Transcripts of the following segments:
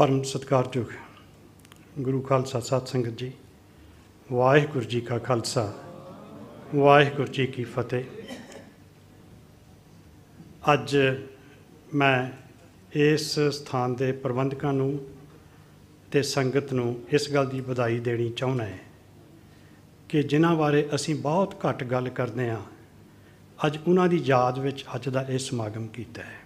ਪਰਮ ਸਤਕਾਰਯੋਗ ਗੁਰੂ ਖਾਲਸਾ ਸਾਧ ਸੰਗਤ ਜੀ ਵਾਹਿਗੁਰੂ ਜੀ ਕਾ ਖਾਲਸਾ ਵਾਹਿਗੁਰੂ ਜੀ ਕੀ ਫਤਿਹ ਅੱਜ ਮੈਂ ਇਸ ਸਥਾਨ ਦੇ ਪ੍ਰਬੰਧਕਾਂ ਨੂੰ ਤੇ ਸੰਗਤ ਨੂੰ ਇਸ ਗੱਲ ਦੀ ਵਧਾਈ ਦੇਣੀ ਚਾਹੁੰਦਾ ਹਾਂ ਕਿ ਜਿਨ੍ਹਾਂ ਬਾਰੇ ਅਸੀਂ ਬਹੁਤ ਘੱਟ ਗੱਲ ਕਰਦੇ ਹਾਂ ਅੱਜ ਉਹਨਾਂ ਦੀ ਯਾਦ ਵਿੱਚ ਅੱਜ ਦਾ ਇਹ ਸਮਾਗਮ ਕੀਤਾ ਹੈ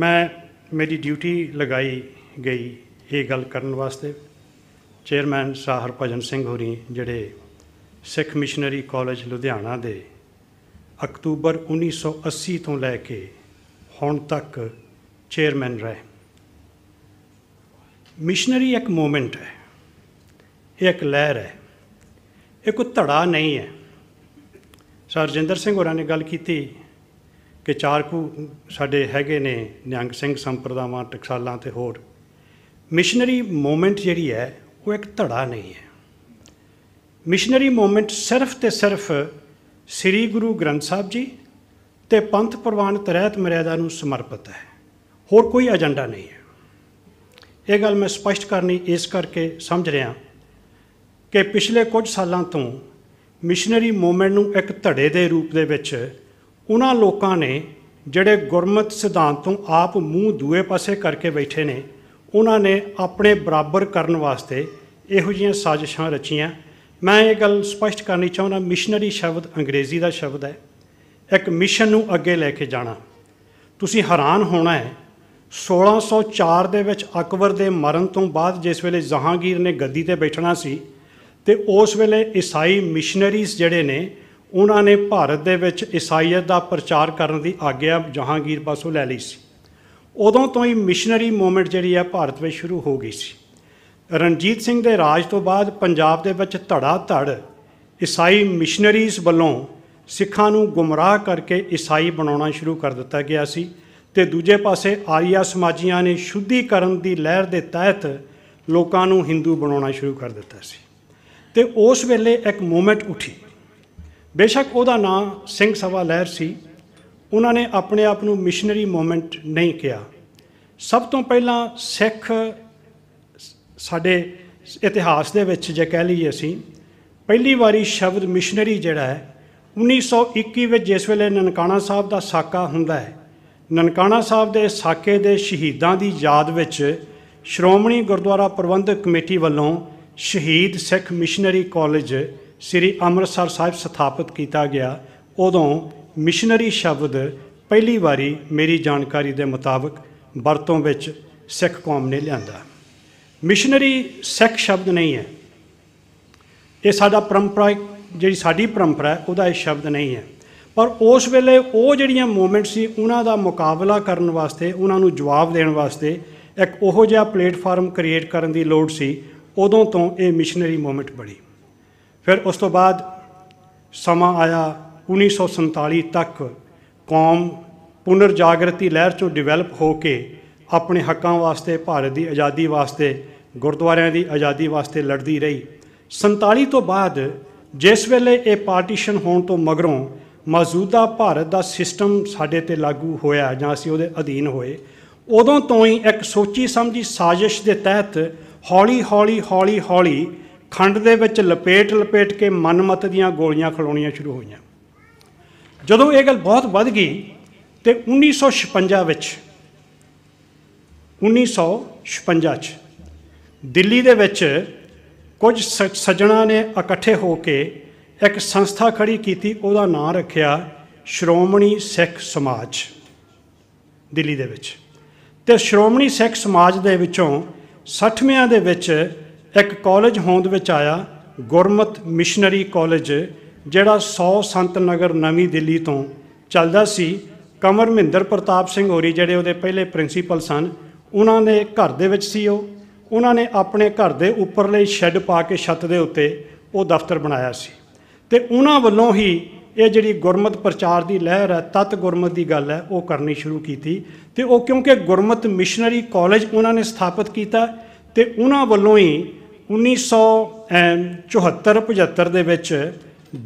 ਮੈਂ ਮੇਰੀ ਡਿਊਟੀ ਲਗਾਈ ਗਈ ਇਹ ਗੱਲ ਕਰਨ ਵਾਸਤੇ ਚੇਅਰਮੈਨ ਸਾਹਰ ਭਜਨ ਸਿੰਘ ਹੋਰੀ ਜਿਹੜੇ ਸਿੱਖ ਮਿਸ਼ਨਰੀ ਕਾਲਜ ਲੁਧਿਆਣਾ ਦੇ ਅਕਤੂਬਰ 1980 ਤੋਂ ਲੈ ਕੇ ਹੁਣ ਤੱਕ ਚੇਅਰਮੈਨ ਰਹੇ ਮਿਸ਼ਨਰੀ ਇੱਕ ਮੂਮੈਂਟ ਹੈ ਇਹ ਇੱਕ ਲਹਿਰ ਹੈ ਇਹ ਕੋਈ ਧੜਾ ਨਹੀਂ ਹੈ ਸਰਜਿੰਦਰ ਸਿੰਘ ਹੋਰਾਂ ਨੇ ਗੱਲ ਕੀਤੀ ਕਿ ਚਾਰ ਕੁ ਸਾਡੇ ਹੈਗੇ ਨੇ ਨਿਹੰਗ ਸਿੰਘ ਸੰਪਰਦਾਵਾਂ ਟਕਸਾਲਾਂ ਤੇ ਹੋਰ ਮਿਸ਼ਨਰੀ ਮੂਵਮੈਂਟ ਜਿਹੜੀ ਹੈ ਉਹ ਇੱਕ ਧੜਾ ਨਹੀਂ ਹੈ ਮਿਸ਼ਨਰੀ ਮੂਵਮੈਂਟ ਸਿਰਫ ਤੇ ਸਿਰਫ ਸ੍ਰੀ ਗੁਰੂ ਗ੍ਰੰਥ ਸਾਹਿਬ ਜੀ ਤੇ ਪੰਥ ਪ੍ਰਵਾਨਿਤ ਰਹਿਤ ਮਰਿਆਦਾ ਨੂੰ ਸਮਰਪਿਤ ਹੈ ਹੋਰ ਕੋਈ ਏਜੰਡਾ ਨਹੀਂ ਹੈ ਇਹ ਗੱਲ ਮੈਂ ਸਪਸ਼ਟ ਕਰਨੀ ਇਸ ਕਰਕੇ ਸਮਝ ਰਿਹਾ ਕਿ ਪਿਛਲੇ ਕੁਝ ਸਾਲਾਂ ਤੋਂ ਮਿਸ਼ਨਰੀ ਮੂਵਮੈਂਟ ਨੂੰ ਇੱਕ ਧੜੇ ਦੇ ਰੂਪ ਦੇ ਵਿੱਚ ਉਹਨਾਂ ਲੋਕਾਂ ਨੇ ਜਿਹੜੇ ਗੁਰਮਤ ਸਿਧਾਂਤ ਤੋਂ ਆਪ ਮੂੰਹ ਦੂਏ ਪਾਸੇ ਕਰਕੇ ਬੈਠੇ ਨੇ ਉਹਨਾਂ ਨੇ ਆਪਣੇ ਬਰਾਬਰ ਕਰਨ ਵਾਸਤੇ ਇਹੋ ਜਿਹੀਆਂ ਸਾਜ਼ਿਸ਼ਾਂ ਰਚੀਆਂ ਮੈਂ ਇਹ ਗੱਲ ਸਪਸ਼ਟ ਕਰਨੀ ਚਾਹੁੰਦਾ ਮਿਸ਼ਨਰੀ ਸ਼ਬਦ ਅੰਗਰੇਜ਼ੀ ਦਾ ਸ਼ਬਦ ਹੈ ਇੱਕ ਮਿਸ਼ਨ ਨੂੰ ਅੱਗੇ ਲੈ ਕੇ ਜਾਣਾ ਤੁਸੀਂ ਹੈਰਾਨ ਹੋਣਾ ਹੈ 1604 ਦੇ ਵਿੱਚ ਅਕਬਰ ਦੇ ਮਰਨ ਤੋਂ ਬਾਅਦ ਜਿਸ ਵੇਲੇ ਜ਼ਹਾਂਗੀਰ ਨੇ ਗੱਦੀ ਤੇ ਬੈਠਣਾ ਸੀ ਤੇ ਉਸ ਵੇਲੇ ਈਸਾਈ ਮਿਸ਼ਨਰੀਜ਼ ਜਿਹੜੇ ਨੇ ਉਹਨਾਂ ਨੇ ਭਾਰਤ ਦੇ ਵਿੱਚ ਈਸਾਈਅਤ ਦਾ ਪ੍ਰਚਾਰ ਕਰਨ ਦੀ ਆਗਿਆ ਜਹਾਂਗੀਰ ਪਾਸੋਂ ਲੈ ਲਈ ਸੀ ਉਦੋਂ ਤੋਂ ਹੀ ਮਿਸ਼ਨਰੀ ਮੂਵਮੈਂਟ ਜਿਹੜੀ ਹੈ ਭਾਰਤ ਵਿੱਚ ਸ਼ੁਰੂ ਹੋ ਗਈ ਸੀ ਰਣਜੀਤ ਸਿੰਘ ਦੇ ਰਾਜ ਤੋਂ ਬਾਅਦ ਪੰਜਾਬ ਦੇ ਵਿੱਚ ਧੜਾ ਧੜ ਈਸਾਈ ਮਿਸ਼ਨਰੀਜ਼ ਵੱਲੋਂ ਸਿੱਖਾਂ ਨੂੰ ਗੁੰਮਰਾਹ ਕਰਕੇ ਈਸਾਈ ਬਣਾਉਣਾ ਸ਼ੁਰੂ ਕਰ ਦਿੱਤਾ ਗਿਆ ਸੀ ਤੇ ਦੂਜੇ ਪਾਸੇ ਆਰੀਆ ਸਮਾਜੀਆਂ ਨੇ ਸ਼ੁੱਧੀਕਰਨ ਦੀ ਲਹਿਰ ਦੇ ਤਹਿਤ ਲੋਕਾਂ ਨੂੰ ਹਿੰਦੂ ਬਣਾਉਣਾ ਸ਼ੁਰੂ ਕਰ ਦਿੱਤਾ ਸੀ ਤੇ ਉਸ ਵੇਲੇ ਇੱਕ ਮੂਵਮੈਂਟ ਉੱਠੀ ਬੇਸ਼ੱਕ ਉਹਦਾ ਨਾਂ ਸਿੰਘ ਸਵਾ ਲਹਿਰ ਸੀ ਉਹਨਾਂ ਨੇ ਆਪਣੇ ਆਪ ਨੂੰ ਮਿਸ਼ਨਰੀ ਮੂਵਮੈਂਟ ਨਹੀਂ ਕਿਹਾ ਸਭ ਤੋਂ ਪਹਿਲਾਂ ਸਿੱਖ ਸਾਡੇ ਇਤਿਹਾਸ ਦੇ ਵਿੱਚ ਜੇ ਕਹਿ ਲਈਏ ਅਸੀਂ ਪਹਿਲੀ ਵਾਰੀ ਸ਼ਬਦ ਮਿਸ਼ਨਰੀ ਜਿਹੜਾ ਹੈ 1921 ਵਿੱਚ ਜਿਸ ਵੇਲੇ ਨਨਕਾਣਾ ਸਾਹਿਬ ਦਾ ਸਾਕਾ ਹੁੰਦਾ ਹੈ ਨਨਕਾਣਾ ਸਾਹਿਬ ਦੇ ਸਾਕੇ ਦੇ ਸ਼ਹੀਦਾਂ ਦੀ ਯਾਦ ਵਿੱਚ ਸ਼੍ਰੋਮਣੀ ਗੁਰਦੁਆਰਾ ਪ੍ਰਬੰਧਕ ਕਮੇਟੀ ਵੱਲੋਂ ਸ਼ਹੀਦ ਸਿੱਖ ਮਿਸ਼ਨਰੀ ਕਾਲਜ ਸ੍ਰੀ ਅੰਮ੍ਰਿਤਸਰ ਸਾਹਿਬ ਸਥਾਪਿਤ ਕੀਤਾ ਗਿਆ ਉਦੋਂ ਮਿਸ਼ਨਰੀ ਸ਼ਬਦ ਪਹਿਲੀ ਵਾਰੀ ਮੇਰੀ ਜਾਣਕਾਰੀ ਦੇ ਮੁਤਾਬਕ ਵਰਤੋਂ ਵਿੱਚ ਸਿੱਖ ਕੌਮ ਨੇ ਲਿਆਂਦਾ ਮਿਸ਼ਨਰੀ ਸਿੱਖ ਸ਼ਬਦ ਨਹੀਂ ਹੈ ਇਹ ਸਾਡਾ ਪਰੰਪਰਾ ਜਿਹੜੀ ਸਾਡੀ ਪਰੰਪਰਾ ਹੈ ਉਹਦਾ ਇਹ ਸ਼ਬਦ ਨਹੀਂ ਹੈ ਪਰ ਉਸ ਵੇਲੇ ਉਹ ਜਿਹੜੀਆਂ ਮੂਵਮੈਂਟ ਸੀ ਉਹਨਾਂ ਦਾ ਮੁਕਾਬਲਾ ਕਰਨ ਵਾਸਤੇ ਉਹਨਾਂ ਨੂੰ ਜਵਾਬ ਦੇਣ ਵਾਸਤੇ ਇੱਕ ਉਹੋ ਜਿਹਾ ਪਲੇਟਫਾਰਮ ਕ੍ਰੀਏਟ ਕਰਨ ਦੀ ਲੋੜ ਸੀ ਉਦੋਂ ਤੋਂ ਇਹ ਮਿਸ਼ਨਰੀ ਮੂਵਮੈਂਟ ਬਣੀ ਫਿਰ ਉਸ ਤੋਂ ਬਾਅਦ ਸਮਾਂ ਆਇਆ 1947 ਤੱਕ ਕੌਮ ਪੁਨਰ ਜਾਗਰਤੀ ਲਹਿਰ ਚੋਂ ਡਿਵੈਲਪ ਹੋ ਕੇ ਆਪਣੇ ਹੱਕਾਂ ਵਾਸਤੇ ਭਾਰਤ ਦੀ ਆਜ਼ਾਦੀ ਵਾਸਤੇ ਗੁਰਦੁਆਰਿਆਂ ਦੀ ਆਜ਼ਾਦੀ ਵਾਸਤੇ ਲੜਦੀ ਰਹੀ 47 ਤੋਂ ਬਾਅਦ ਜਿਸ ਵੇਲੇ ਇਹ ਪਾਰਟੀਸ਼ਨ ਹੋਣ ਤੋਂ ਮਗਰੋਂ ਮੌਜੂਦਾ ਭਾਰਤ ਦਾ ਸਿਸਟਮ ਸਾਡੇ ਤੇ ਲਾਗੂ ਹੋਇਆ ਜਾਂ ਅਸੀਂ ਉਹਦੇ ਅਧੀਨ ਹੋਏ ਉਦੋਂ ਤੋਂ ਹੀ ਇੱਕ ਸੋਚੀ ਸਮਝੀ ਸਾਜ਼ਿਸ਼ ਦੇ ਤਹਿਤ ਹੌਲੀ ਹੌਲੀ ਹੌਲੀ ਹੌਲੀ ਖੰਡ ਦੇ ਵਿੱਚ ਲਪੇਟ ਲਪੇਟ ਕੇ ਮਨਮਤ ਦੀਆਂ ਗੋਲੀਆਂ ਖਲਾਉਣੀਆਂ ਸ਼ੁਰੂ ਹੋਈਆਂ ਜਦੋਂ ਇਹ ਗੱਲ ਬਹੁਤ ਵੱਧ ਗਈ ਤੇ 1956 ਵਿੱਚ 1956 ਚ ਦਿੱਲੀ ਦੇ ਵਿੱਚ ਕੁਝ ਸੱਜਣਾ ਨੇ ਇਕੱਠੇ ਹੋ ਕੇ ਇੱਕ ਸੰਸਥਾ ਖੜੀ ਕੀਤੀ ਉਹਦਾ ਨਾਮ ਰੱਖਿਆ ਸ਼੍ਰੋਮਣੀ ਸਿੱਖ ਸਮਾਜ ਦਿੱਲੀ ਦੇ ਵਿੱਚ ਤੇ ਸ਼੍ਰੋਮਣੀ ਸਿੱਖ ਸਮਾਜ ਦੇ ਵਿੱਚੋਂ 60ਵਿਆਂ ਦੇ ਵਿੱਚ ਇੱਕ ਕਾਲਜ ਹੋਂਦ ਵਿੱਚ ਆਇਆ ਗੁਰਮਤ ਮਿਸ਼ਨਰੀ ਕਾਲਜ ਜਿਹੜਾ 100 ਸੰਤ ਨਗਰ ਨਵੀਂ ਦਿੱਲੀ ਤੋਂ ਚੱਲਦਾ ਸੀ ਕਮਰ ਮਹਿੰਦਰ ਪ੍ਰਤਾਪ ਸਿੰਘ ਹੋਰੀ ਜਿਹੜੇ ਉਹਦੇ ਪਹਿਲੇ ਪ੍ਰਿੰਸੀਪਲ ਸਨ ਉਹਨਾਂ ਦੇ ਘਰ ਦੇ ਵਿੱਚ ਸੀ ਉਹ ਉਹਨਾਂ ਨੇ ਆਪਣੇ ਘਰ ਦੇ ਉੱਪਰਲੇ ਸ਼ੈੱਡ ਪਾ ਕੇ ਛੱਤ ਦੇ ਉੱਤੇ ਉਹ ਦਫ਼ਤਰ ਬਣਾਇਆ ਸੀ ਤੇ ਉਹਨਾਂ ਵੱਲੋਂ ਹੀ ਇਹ ਜਿਹੜੀ ਗੁਰਮਤ ਪ੍ਰਚਾਰ ਦੀ ਲਹਿਰ ਹੈ ਤਤ ਗੁਰਮਤ ਦੀ ਗੱਲ ਹੈ ਉਹ ਕਰਨੀ ਸ਼ੁਰੂ ਕੀਤੀ ਤੇ ਉਹ ਕਿਉਂਕਿ ਗੁਰਮਤ ਮਿਸ਼ਨਰੀ ਕਾਲਜ ਉਹਨਾਂ ਨੇ ਸਥਾਪਿਤ ਕੀਤਾ ਤੇ ਉਹਨਾਂ ਵੱਲੋਂ ਹੀ 1974-75 ਦੇ ਵਿੱਚ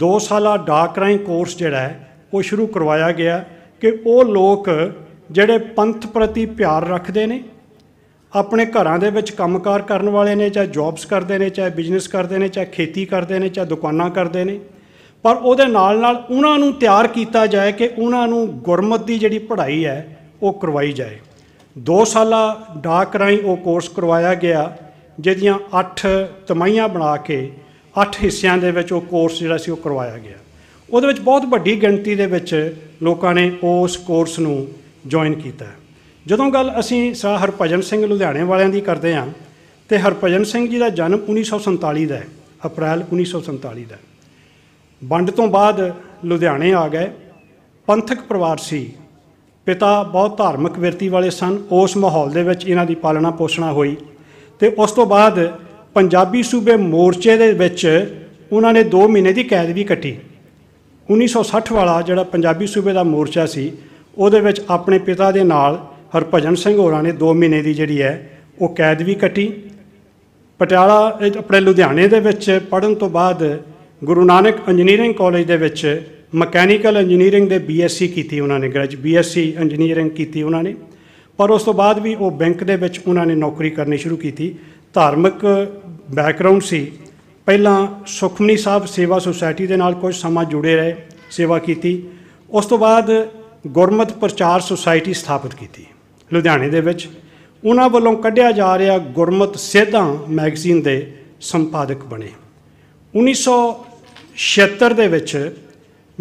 2 ਸਾਲਾ ਡਾਕ ਰਾਈ ਕੋਰਸ ਜਿਹੜਾ ਹੈ ਉਹ ਸ਼ੁਰੂ ਕਰਵਾਇਆ ਗਿਆ ਕਿ ਉਹ ਲੋਕ ਜਿਹੜੇ ਪੰਥ ਪ੍ਰਤੀ ਪਿਆਰ ਰੱਖਦੇ ਨੇ ਆਪਣੇ ਘਰਾਂ ਦੇ ਵਿੱਚ ਕੰਮਕਾਰ ਕਰਨ ਵਾਲੇ ਨੇ ਚਾਹੇ ਜੌਬਸ ਕਰਦੇ ਨੇ ਚਾਹੇ ਬਿਜ਼ਨਸ ਕਰਦੇ ਨੇ ਚਾਹੇ ਖੇਤੀ ਕਰਦੇ ਨੇ ਚਾਹੇ ਦੁਕਾਨਾਂ ਕਰਦੇ ਨੇ ਪਰ ਉਹਦੇ ਨਾਲ ਨਾਲ ਉਹਨਾਂ ਨੂੰ ਤਿਆਰ ਕੀਤਾ ਜਾਏ ਕਿ ਉਹਨਾਂ ਨੂੰ ਗੁਰਮਤ ਦੀ ਜਿਹੜੀ ਪੜ੍ਹਾਈ ਹੈ ਉਹ ਕਰਵਾਈ ਜਾਏ 2 ਸਾਲਾ ਡਾਕ ਰਾਈ ਉਹ ਕੋਰਸ ਕਰਵਾਇਆ ਗਿਆ ਜਿਹਦੀਆਂ 8 ਤਮਾਈਆਂ ਬਣਾ ਕੇ 8 ਹਿੱਸਿਆਂ ਦੇ ਵਿੱਚ ਉਹ ਕੋਰਸ ਜਿਹੜਾ ਸੀ ਉਹ ਕਰਵਾਇਆ ਗਿਆ ਉਹਦੇ ਵਿੱਚ ਬਹੁਤ ਵੱਡੀ ਗਿਣਤੀ ਦੇ ਵਿੱਚ ਲੋਕਾਂ ਨੇ ਉਸ ਕੋਰਸ ਨੂੰ ਜੁਆਇਨ ਕੀਤਾ ਜਦੋਂ ਗੱਲ ਅਸੀਂ ਸਾ ਹਰਪਜਨ ਸਿੰਘ ਲੁਧਿਆਣੇ ਵਾਲਿਆਂ ਦੀ ਕਰਦੇ ਹਾਂ ਤੇ ਹਰਪਜਨ ਸਿੰਘ ਜੀ ਦਾ ਜਨਮ 1947 ਦਾ ਹੈ ਅਪ੍ਰੈਲ 1947 ਦਾ ਵੰਡ ਤੋਂ ਬਾਅਦ ਲੁਧਿਆਣੇ ਆ ਗਏ ਪੰਥਕ ਪਰਿਵਾਰ ਸੀ ਪਿਤਾ ਬਹੁਤ ਧਾਰਮਿਕ ਵਿਰਤੀ ਵਾਲੇ ਸਨ ਉਸ ਮਾਹੌਲ ਦੇ ਵਿੱਚ ਇਹਨਾਂ ਦੀ ਪਾਲਣਾ ਪੋਸ਼ਣਾ ਹੋਈ ਤੇ ਉਸ ਤੋਂ ਬਾਅਦ ਪੰਜਾਬੀ ਸੂਬੇ ਮੋਰਚੇ ਦੇ ਵਿੱਚ ਉਹਨਾਂ ਨੇ 2 ਮਹੀਨੇ ਦੀ ਕੈਦ ਵੀ ਕੱਟੀ 1960 ਵਾਲਾ ਜਿਹੜਾ ਪੰਜਾਬੀ ਸੂਬੇ ਦਾ ਮੋਰਚਾ ਸੀ ਉਹਦੇ ਵਿੱਚ ਆਪਣੇ ਪਿਤਾ ਦੇ ਨਾਲ ਹਰਭਜਨ ਸਿੰਘ ਹੋਰਾਂ ਨੇ 2 ਮਹੀਨੇ ਦੀ ਜਿਹੜੀ ਹੈ ਉਹ ਕੈਦ ਵੀ ਕੱਟੀ ਪਟਿਆਲਾ ਆਪਣੇ ਲੁਧਿਆਣੇ ਦੇ ਵਿੱਚ ਪੜਨ ਤੋਂ ਬਾਅਦ ਗੁਰੂ ਨਾਨਕ ਇੰਜੀਨੀਅਰਿੰਗ ਕਾਲਜ ਦੇ ਵਿੱਚ ਮਕੈਨੀਕਲ ਇੰਜੀਨੀਅਰਿੰਗ ਦੇ ਬੀਐਸਸੀ ਕੀਤੀ ਉਹਨਾਂ ਨੇ ਗ੍ਰੈਜ ਬੀਐਸਸੀ ਇੰਜੀਨੀਅਰਿੰਗ ਕੀਤੀ ਉਹਨਾਂ ਨੇ ਪਰ ਉਸ ਤੋਂ ਬਾਅਦ ਵੀ ਉਹ ਬੈਂਕ ਦੇ ਵਿੱਚ ਉਹਨਾਂ ਨੇ ਨੌਕਰੀ ਕਰਨੀ ਸ਼ੁਰੂ ਕੀਤੀ ਧਾਰਮਿਕ ਬੈਕਗ੍ਰਾਉਂਡ ਸੀ ਪਹਿਲਾਂ ਸੁਖਮਨੀ ਸਾਹਿਬ ਸੇਵਾ ਸੁਸਾਇਟੀ ਦੇ ਨਾਲ ਕੁਝ ਸਮਾਂ ਜੁੜੇ ਰਹੇ ਸੇਵਾ ਕੀਤੀ ਉਸ ਤੋਂ ਬਾਅਦ ਗੁਰਮਤ ਪ੍ਰਚਾਰ ਸੁਸਾਇਟੀ ਸਥਾਪਿਤ ਕੀਤੀ ਲੁਧਿਆਣੇ ਦੇ ਵਿੱਚ ਉਹਨਾਂ ਵੱਲੋਂ ਕੱਢਿਆ ਜਾ ਰਿਹਾ ਗੁਰਮਤ ਸੇਧਾ ਮੈਗਜ਼ੀਨ ਦੇ ਸੰਪਾਦਕ ਬਣੇ 1976 ਦੇ ਵਿੱਚ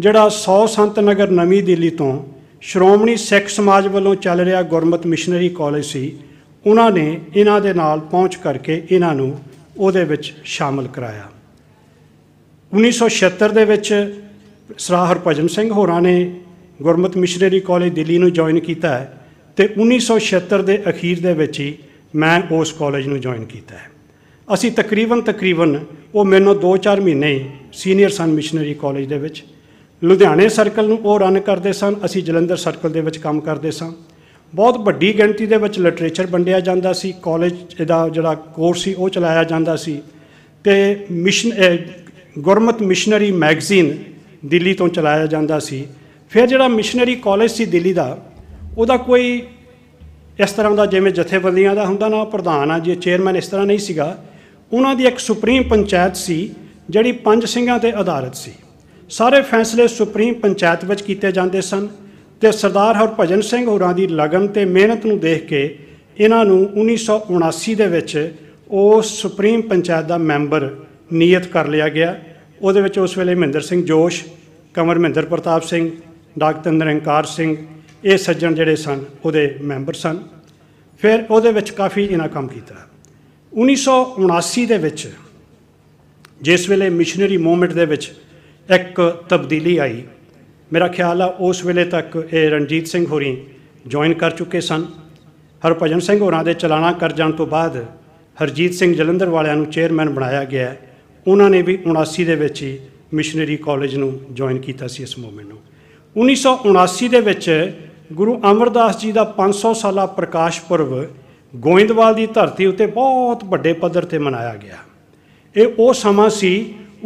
ਜਿਹੜਾ 100 ਸੰਤ ਨਗਰ ਨਵੀਂ ਦਿੱਲੀ ਤੋਂ ਸ਼੍ਰੋਮਣੀ ਸਿੱਖ ਸਮਾਜ ਵੱਲੋਂ ਚੱਲ ਰਿਹਾ ਗੁਰਮਤ ਮਿਸ਼ਨਰੀ ਕਾਲਜ ਸੀ ਉਹਨਾਂ ਨੇ ਇਹਨਾਂ ਦੇ ਨਾਲ ਪਹੁੰਚ ਕਰਕੇ ਇਹਨਾਂ ਨੂੰ ਉਹਦੇ ਵਿੱਚ ਸ਼ਾਮਲ ਕਰਾਇਆ 1976 ਦੇ ਵਿੱਚ ਸਰਾ ਹਰਭਜਨ ਸਿੰਘ ਹੋਰਾਂ ਨੇ ਗੁਰਮਤ ਮਿਸ਼ਨਰੀ ਕਾਲਜ ਦਿੱਲੀ ਨੂੰ ਜੁਆਇਨ ਕੀਤਾ ਹੈ ਤੇ 1976 ਦੇ ਅਖੀਰ ਦੇ ਵਿੱਚ ਹੀ ਮੈਂ ਉਸ ਕਾਲਜ ਨੂੰ ਜੁਆਇਨ ਕੀਤਾ ਹੈ ਅਸੀਂ ਤਕਰੀਬਨ ਤਕਰੀਬਨ ਉਹ ਮੈਨੂੰ 2-4 ਮਹੀਨੇ ਸੀਨੀਅਰ ਸਨ ਮਿਸ਼ਨਰੀ ਕਾਲਜ ਦੇ ਵਿੱਚ ਲੁਧਿਆਣੇ ਸਰਕਲ ਨੂੰ ਉਹ ਰਨ ਕਰਦੇ ਸਨ ਅਸੀਂ ਜਲੰਧਰ ਸਰਕਲ ਦੇ ਵਿੱਚ ਕੰਮ ਕਰਦੇ ਸਾਂ ਬਹੁਤ ਵੱਡੀ ਗਿਣਤੀ ਦੇ ਵਿੱਚ ਲਿਟਰੇਚਰ ਵੰਡਿਆ ਜਾਂਦਾ ਸੀ ਕਾਲਜ ਦਾ ਜਿਹੜਾ ਕੋਰਸ ਸੀ ਉਹ ਚਲਾਇਆ ਜਾਂਦਾ ਸੀ ਤੇ mission Gurmat missionary magazine Delhi ਤੋਂ ਚਲਾਇਆ ਜਾਂਦਾ ਸੀ ਫਿਰ ਜਿਹੜਾ ਮਿਸ਼ਨਰੀ ਕਾਲਜ ਸੀ ਦਿੱਲੀ ਦਾ ਉਹਦਾ ਕੋਈ ਇਸ ਤਰ੍ਹਾਂ ਦਾ ਜਿਵੇਂ ਜਥੇਬੰਦੀਆਂ ਦਾ ਹੁੰਦਾ ਨਾ ਪ੍ਰਧਾਨ ਆ ਜੇ ਚੇਅਰਮੈਨ ਇਸ ਤਰ੍ਹਾਂ ਨਹੀਂ ਸੀਗਾ ਉਹਨਾਂ ਦੀ ਇੱਕ ਸੁਪਰੀਮ ਪੰਚਾਇਤ ਸੀ ਜਿਹੜੀ ਪੰਜ ਸਿੰਘਾਂ ਤੇ ਆਧਾਰਿਤ ਸੀ ਸਾਰੇ ਫੈਸਲੇ ਸੁਪਰੀਮ ਪੰਚਾਇਤ ਵਿੱਚ ਕੀਤੇ ਜਾਂਦੇ ਸਨ ਤੇ ਸਰਦਾਰ ਹਰਭਜਨ ਸਿੰਘ ਹੋਰਾਂ ਦੀ ਲਗਨ ਤੇ ਮਿਹਨਤ ਨੂੰ ਦੇਖ ਕੇ ਇਹਨਾਂ ਨੂੰ 1979 ਦੇ ਵਿੱਚ ਉਹ ਸੁਪਰੀਮ ਪੰਚਾਇਤ ਦਾ ਮੈਂਬਰ ਨਿਯਤ ਕਰ ਲਿਆ ਗਿਆ ਉਹਦੇ ਵਿੱਚ ਉਸ ਵੇਲੇ ਮਹਿੰਦਰ ਸਿੰਘ ਜੋਸ਼ ਕਮਰ ਮਹਿੰਦਰ ਪ੍ਰਤਾਪ ਸਿੰਘ ਡਾਕਟਰ ਨਰਿੰਕਾਰ ਸਿੰਘ ਇਹ ਸੱਜਣ ਜਿਹੜੇ ਸਨ ਉਹਦੇ ਮੈਂਬਰ ਸਨ ਫਿਰ ਉਹਦੇ ਵਿੱਚ ਕਾਫੀ ਇਹਨਾਂ ਕੰਮ ਕੀਤਾ 1979 ਦੇ ਵਿੱਚ ਜਿਸ ਵੇਲੇ ਮਿਸ਼ਨਰੀ ਮੂਵਮੈਂਟ ਦੇ ਵਿੱਚ ਇੱਕ ਤਬਦੀਲੀ ਆਈ ਮੇਰਾ ਖਿਆਲ ਆ ਉਸ ਵੇਲੇ ਤੱਕ ਇਹ ਰਣਜੀਤ ਸਿੰਘ ਹੋਰੀ ਜੁਆਇਨ ਕਰ ਚੁੱਕੇ ਸਨ ਹਰਭਜਨ ਸਿੰਘ ਹੋਰਾਂ ਦੇ ਚਲਾਣਾ ਕਰ ਜਾਣ ਤੋਂ ਬਾਅਦ ਹਰਜੀਤ ਸਿੰਘ ਜਲੰਧਰ ਵਾਲਿਆਂ ਨੂੰ ਚੇਅਰਮੈਨ ਬਣਾਇਆ ਗਿਆ ਉਹਨਾਂ ਨੇ ਵੀ 79 ਦੇ ਵਿੱਚ ਹੀ ਮਿਸ਼ਨਰੀ ਕਾਲਜ ਨੂੰ ਜੁਆਇਨ ਕੀਤਾ ਸੀ ਇਸ ਮੂਮੈਂਟ ਨੂੰ 1979 ਦੇ ਵਿੱਚ ਗੁਰੂ ਅਮਰਦਾਸ ਜੀ ਦਾ 500 ਸਾਲਾ ਪ੍ਰਕਾਸ਼ ਪੁਰਬ ਗੋਇੰਦਵਾਲ ਦੀ ਧਰਤੀ ਉੱਤੇ ਬਹੁਤ ਵੱਡੇ ਪੱਧਰ ਤੇ ਮਨਾਇਆ ਗਿਆ ਇਹ ਉਹ ਸਮਾਂ ਸੀ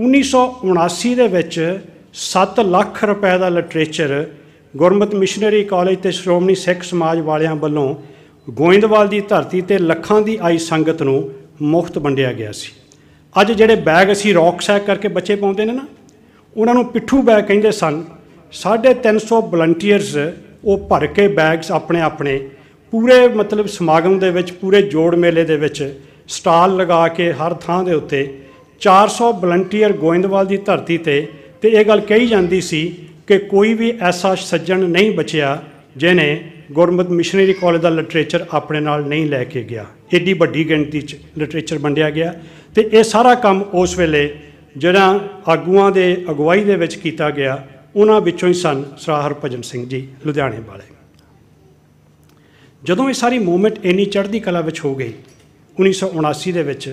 1979 ਦੇ ਵਿੱਚ 7 ਲੱਖ ਰੁਪਏ ਦਾ ਲਿਟਰੇਚਰ ਗੁਰਮਤ ਮਿਸ਼ਨਰੀ ਕਾਲਜ ਤੇ ਸ਼੍ਰੋਮਣੀ ਸਿੱਖ ਸਮਾਜ ਵਾਲਿਆਂ ਵੱਲੋਂ ਗੋਇੰਦਵਾਲ ਦੀ ਧਰਤੀ ਤੇ ਲੱਖਾਂ ਦੀ ਆਈ ਸੰਗਤ ਨੂੰ ਮੁਫਤ ਵੰਡਿਆ ਗਿਆ ਸੀ ਅੱਜ ਜਿਹੜੇ ਬੈਗ ਅਸੀਂ ਰੌਕ ਸੈਕ ਕਰਕੇ ਬੱਚੇ ਪਾਉਂਦੇ ਨੇ ਨਾ ਉਹਨਾਂ ਨੂੰ ਪਿੱਠੂ ਬੈਗ ਕਹਿੰਦੇ ਸਨ 350 ਵਲੰਟੀਅਰਸ ਉਹ ਭਰ ਕੇ ਬੈਗਸ ਆਪਣੇ ਆਪਣੇ ਪੂਰੇ ਮਤਲਬ ਸਮਾਗਮ ਦੇ ਵਿੱਚ ਪੂਰੇ ਜੋੜ ਮੇਲੇ ਦੇ ਵਿੱਚ ਸਟਾਲ ਲਗਾ ਕੇ ਹਰ ਥਾਂ ਦੇ ਉੱਤੇ 400 ਵਲੰਟੀਅਰ ਗੋਇੰਦਵਾਲ ਦੀ ਧਰਤੀ ਤੇ ਤੇ ਇਹ ਗੱਲ ਕਹੀ ਜਾਂਦੀ ਸੀ ਕਿ ਕੋਈ ਵੀ ਐਸਾ ਸੱਜਣ ਨਹੀਂ ਬਚਿਆ ਜਿਹਨੇ ਗੁਰਮਤ ਮਿਸ਼ਨਰੀ ਕਾਲਜ ਦਾ ਲਿਟਰੇਚਰ ਆਪਣੇ ਨਾਲ ਨਹੀਂ ਲੈ ਕੇ ਗਿਆ ਏਡੀ ਵੱਡੀ ਗਿਣਤੀ 'ਚ ਲਿਟਰੇਚਰ ਵੰਡਿਆ ਗਿਆ ਤੇ ਇਹ ਸਾਰਾ ਕੰਮ ਉਸ ਵੇਲੇ ਜਿਹੜਾ ਆਗੂਆਂ ਦੇ ਅਗਵਾਈ ਦੇ ਵਿੱਚ ਕੀਤਾ ਗਿਆ ਉਹਨਾਂ ਵਿੱਚੋਂ ਹੀ ਸਨ ਸਰਾਹਰ ਭਜਨ ਸਿੰਘ ਜੀ ਲੁਧਿਆਣੇ ਵਾਲੇ ਜਦੋਂ ਇਹ ਸਾਰੀ ਮੂਵਮੈਂਟ ਇੰਨੀ ਚੜ੍ਹਦੀ ਕਲਾ ਵਿੱਚ ਹੋ ਗਈ 1979 ਦੇ ਵਿੱਚ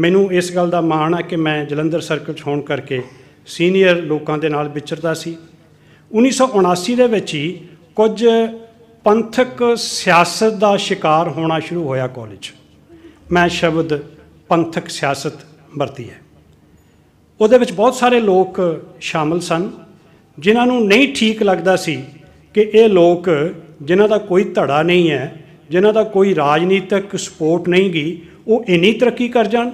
ਮੈਨੂੰ ਇਸ ਗੱਲ ਦਾ ਮਾਣ ਹੈ ਕਿ ਮੈਂ ਜਲੰਧਰ ਸਰਕਲ 'ਚ ਹੋਣ ਕਰਕੇ ਸੀਨੀਅਰ ਲੋਕਾਂ ਦੇ ਨਾਲ ਵਿਚਰਦਾ ਸੀ 1979 ਦੇ ਵਿੱਚ ਹੀ ਕੁਝ ਪੰਥਕ ਸਿਆਸਤ ਦਾ ਸ਼ਿਕਾਰ ਹੋਣਾ ਸ਼ੁਰੂ ਹੋਇਆ ਕਾਲਜ ਮੈਂ ਸ਼ਬਦ ਪੰਥਕ ਸਿਆਸਤ ਵਰਤੀ ਹੈ ਉਹਦੇ ਵਿੱਚ ਬਹੁਤ ਸਾਰੇ ਲੋਕ ਸ਼ਾਮਲ ਸਨ ਜਿਨ੍ਹਾਂ ਨੂੰ ਨਹੀਂ ਠੀਕ ਲੱਗਦਾ ਸੀ ਕਿ ਇਹ ਲੋਕ ਜਿਨ੍ਹਾਂ ਦਾ ਕੋਈ ਧੜਾ ਨਹੀਂ ਹੈ ਜਿਨ੍ਹਾਂ ਦਾ ਕੋਈ ਰਾਜਨੀਤਿਕ ਸਪੋਰਟ ਨਹੀਂ ਗਈ ਉਹ ਇੰਨੀ ਤਰੱਕੀ ਕਰ ਜਾਣ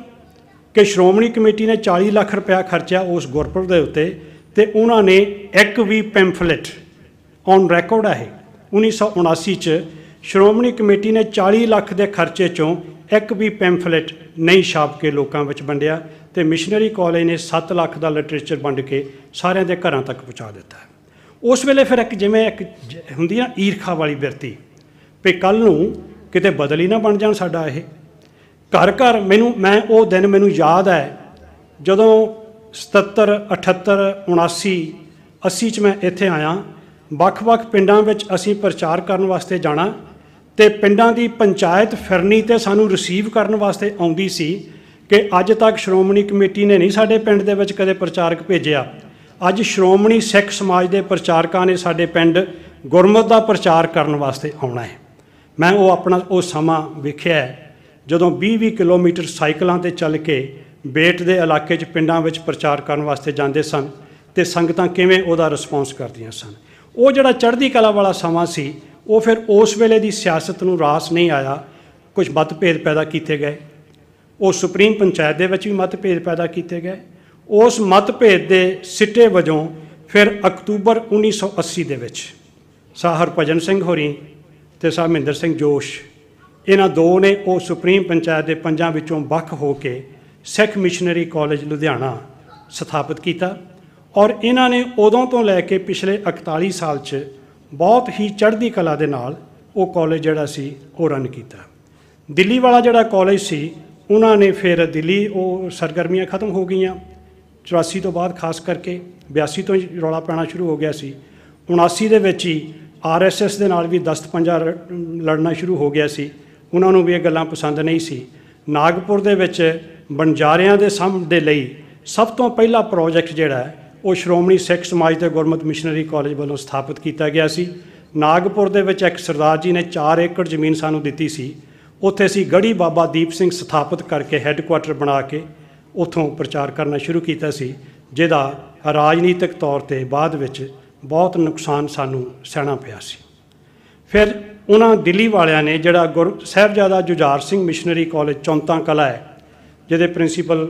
ਕਿ ਸ਼੍ਰੋਮਣੀ ਕਮੇਟੀ ਨੇ 40 ਲੱਖ ਰੁਪਇਆ ਖਰਚਿਆ ਉਸ ਗੁਰਪੁਰ ਦੇ ਉੱਤੇ ਤੇ ਉਹਨਾਂ ਨੇ ਇੱਕ ਵੀ ਪੈਂਫਲੇਟ ਔਨ ਰੈਕੋਰਡ ਹੈ 1979 ਚ ਸ਼੍ਰੋਮਣੀ ਕਮੇਟੀ ਨੇ 40 ਲੱਖ ਦੇ ਖਰਚੇ ਚੋਂ ਇੱਕ ਵੀ ਪੈਂਫਲੇਟ ਨਹੀਂ ਛਾਪ ਕੇ ਲੋਕਾਂ ਵਿੱਚ ਵੰਡਿਆ ਤੇ ਮਿਸ਼ਨਰੀ ਕਾਲਜ ਨੇ 7 ਲੱਖ ਦਾ ਲਿਟਰੇਚਰ ਵੰਡ ਕੇ ਸਾਰਿਆਂ ਦੇ ਘਰਾਂ ਤੱਕ ਪਹੁੰਚਾ ਦਿੱਤਾ ਉਸ ਵੇਲੇ ਫਿਰ ਇੱਕ ਜਿਵੇਂ ਇੱਕ ਹੁੰਦੀ ਆ ਈਰਖਾ ਵਾਲੀ ਵਰਤੀ ਵੀ ਕੱਲ ਨੂੰ ਕਿਤੇ ਬਦਲੀ ਨਾ ਬਣ ਜਾਣ ਸਾਡਾ ਇਹ ਘਰ ਘਰ ਮੈਨੂੰ ਮੈਂ ਉਹ ਦਿਨ ਮੈਨੂੰ ਯਾਦ ਹੈ ਜਦੋਂ 77 78 79 80 ਚ ਮੈਂ ਇੱਥੇ ਆਇਆ ਵੱਖ-ਵੱਖ ਪਿੰਡਾਂ ਵਿੱਚ ਅਸੀਂ ਪ੍ਰਚਾਰ ਕਰਨ ਵਾਸਤੇ ਜਾਣਾ ਤੇ ਪਿੰਡਾਂ ਦੀ ਪੰਚਾਇਤ ਫਿਰਨੀ ਤੇ ਸਾਨੂੰ ਰਿਸੀਵ ਕਰਨ ਵਾਸਤੇ ਆਉਂਦੀ ਸੀ ਕਿ ਅੱਜ ਤੱਕ ਸ਼੍ਰੋਮਣੀ ਕਮੇਟੀ ਨੇ ਨਹੀਂ ਸਾਡੇ ਪਿੰਡ ਦੇ ਵਿੱਚ ਕਦੇ ਪ੍ਰਚਾਰਕ ਭੇਜਿਆ ਅੱਜ ਸ਼੍ਰੋਮਣੀ ਸਿੱਖ ਸਮਾਜ ਦੇ ਪ੍ਰਚਾਰਕਾਂ ਨੇ ਸਾਡੇ ਪਿੰਡ ਗੁਰਮਤ ਦਾ ਪ੍ਰਚਾਰ ਕਰਨ ਵਾਸਤੇ ਆਉਣਾ ਹੈ ਮੈਂ ਉਹ ਆਪਣਾ ਉਹ ਸਮਾਂ ਵੇਖਿਆ ਹੈ ਜਦੋਂ 20-20 ਕਿਲੋਮੀਟਰ ਸਾਈਕਲਾਂ ਤੇ ਚੱਲ ਕੇ ਬੇਟ ਦੇ ਇਲਾਕੇ 'ਚ ਪਿੰਡਾਂ ਵਿੱਚ ਪ੍ਰਚਾਰ ਕਰਨ ਵਾਸਤੇ ਜਾਂਦੇ ਸਨ ਤੇ ਸੰਗਤਾਂ ਕਿਵੇਂ ਉਹਦਾ ਰਿਸਪੌਂਸ ਕਰਦੀਆਂ ਸਨ ਉਹ ਜਿਹੜਾ ਚੜ੍ਹਦੀ ਕਲਾ ਵਾਲਾ ਸਮਾਂ ਸੀ ਉਹ ਫਿਰ ਉਸ ਵੇਲੇ ਦੀ ਸਿਆਸਤ ਨੂੰ ਰਾਸ ਨਹੀਂ ਆਇਆ ਕੁਝ ਮਤਭੇਦ ਪੈਦਾ ਕੀਤੇ ਗਏ ਉਹ ਸੁਪਰੀਮ ਪੰਚਾਇਤ ਦੇ ਵਿੱਚ ਵੀ ਮਤਭੇਦ ਪੈਦਾ ਕੀਤੇ ਗਏ ਉਸ ਮਤਭੇਦ ਦੇ ਸਿੱਟੇ ਵਜੋਂ ਫਿਰ ਅਕਤੂਬਰ 1980 ਦੇ ਵਿੱਚ ਸਾਹਰ ਭਜਨ ਸਿੰਘ ਹੋਰੀ ਤੇ ਸਾਹ ਮਹਿੰਦਰ ਸਿੰਘ ਜੋਸ਼ ਇਹਨਾਂ ਦੋ ਨੇ ਉਹ ਸੁਪਰੀਮ ਪੰਚਾਇਤ ਦੇ ਪੰਜਾਂ ਵਿੱਚੋਂ ਵੱਖ ਹੋ ਕੇ ਸਿੱਖ ਮਿਸ਼ਨਰੀ ਕਾਲਜ ਲੁਧਿਆਣਾ ਸਥਾਪਿਤ ਕੀਤਾ ਔਰ ਇਹਨਾਂ ਨੇ ਉਦੋਂ ਤੋਂ ਲੈ ਕੇ ਪਿਛਲੇ 41 ਸਾਲ 'ਚ ਬਹੁਤ ਹੀ ਚੜ੍ਹਦੀ ਕਲਾ ਦੇ ਨਾਲ ਉਹ ਕਾਲਜ ਜਿਹੜਾ ਸੀ ਉਹ ਰਨ ਕੀਤਾ ਦਿੱਲੀ ਵਾਲਾ ਜਿਹੜਾ ਕਾਲਜ ਸੀ ਉਹਨਾਂ ਨੇ ਫਿਰ ਦਿੱਲੀ ਉਹ ਸਰਗਰਮੀਆਂ ਖਤਮ ਹੋ ਗਈਆਂ 84 ਤੋਂ ਬਾਅਦ ਖਾਸ ਕਰਕੇ 82 ਤੋਂ ਰੌਲਾ ਪੈਣਾ ਸ਼ੁਰੂ ਹੋ ਗਿਆ ਸੀ 79 ਦੇ ਵਿੱਚ ਹੀ ਆਰਐਸਐਸ ਦੇ ਨਾਲ ਵੀ ਦਸਤ ਪੰਜਾ ਲੜਨਾ ਸ਼ੁਰੂ ਹੋ ਗਿਆ ਸੀ ਉਹਨਾਂ ਨੂੰ ਵੀ ਇਹ ਗੱਲਾਂ ਪਸੰਦ ਨਹੀਂ ਸੀ ਨਾਗਪੁਰ ਦੇ ਵਿੱਚ ਬੰਜਾਰਿਆਂ ਦੇ ਸਾਹਮਣੇ ਦੇ ਲਈ ਸਭ ਤੋਂ ਪਹਿਲਾ ਪ੍ਰੋਜੈਕਟ ਜਿਹੜਾ ਹੈ ਉਹ ਸ਼੍ਰੋਮਣੀ ਸਿੱਖ ਸਮਾਜ ਤੇ ਗੁਰਮਤ ਮਿਸ਼ਨਰੀ ਕਾਲਜ ਵੱਲੋਂ ਸਥਾਪਿਤ ਕੀਤਾ ਗਿਆ ਸੀ ਨਾਗਪੁਰ ਦੇ ਵਿੱਚ ਇੱਕ ਸਰਦਾਰ ਜੀ ਨੇ 4 ਏਕੜ ਜ਼ਮੀਨ ਸਾਨੂੰ ਦਿੱਤੀ ਸੀ ਉੱਥੇ ਅਸੀਂ ਗੜੀ ਬਾਬਾ ਦੀਪ ਸਿੰਘ ਸਥਾਪਿਤ ਕਰਕੇ ਹੈੱਡਕੁਆਟਰ ਬਣਾ ਕੇ ਉੱਥੋਂ ਪ੍ਰਚਾਰ ਕਰਨਾ ਸ਼ੁਰੂ ਕੀਤਾ ਸੀ ਜਿਹਦਾ ਰਾਜਨੀਤਿਕ ਤੌਰ ਤੇ ਬਾਅਦ ਵਿੱਚ ਬਹੁਤ ਨੁਕਸਾਨ ਸਾਨੂੰ ਸਹਿਣਾ ਪਿਆ ਸੀ ਫਿਰ ਉਹਨਾਂ ਦਿੱਲੀ ਵਾਲਿਆਂ ਨੇ ਜਿਹੜਾ ਗੁਰ ਸਹਿਬਜ਼ਾਦਾ ਜੁਝਾਰ ਸਿੰਘ ਮਿਸ਼ਨਰੀ ਕਾਲਜ ਚੌਂਤਾ ਕਲਾ ਹੈ ਜਿਹਦੇ ਪ੍ਰਿੰਸੀਪਲ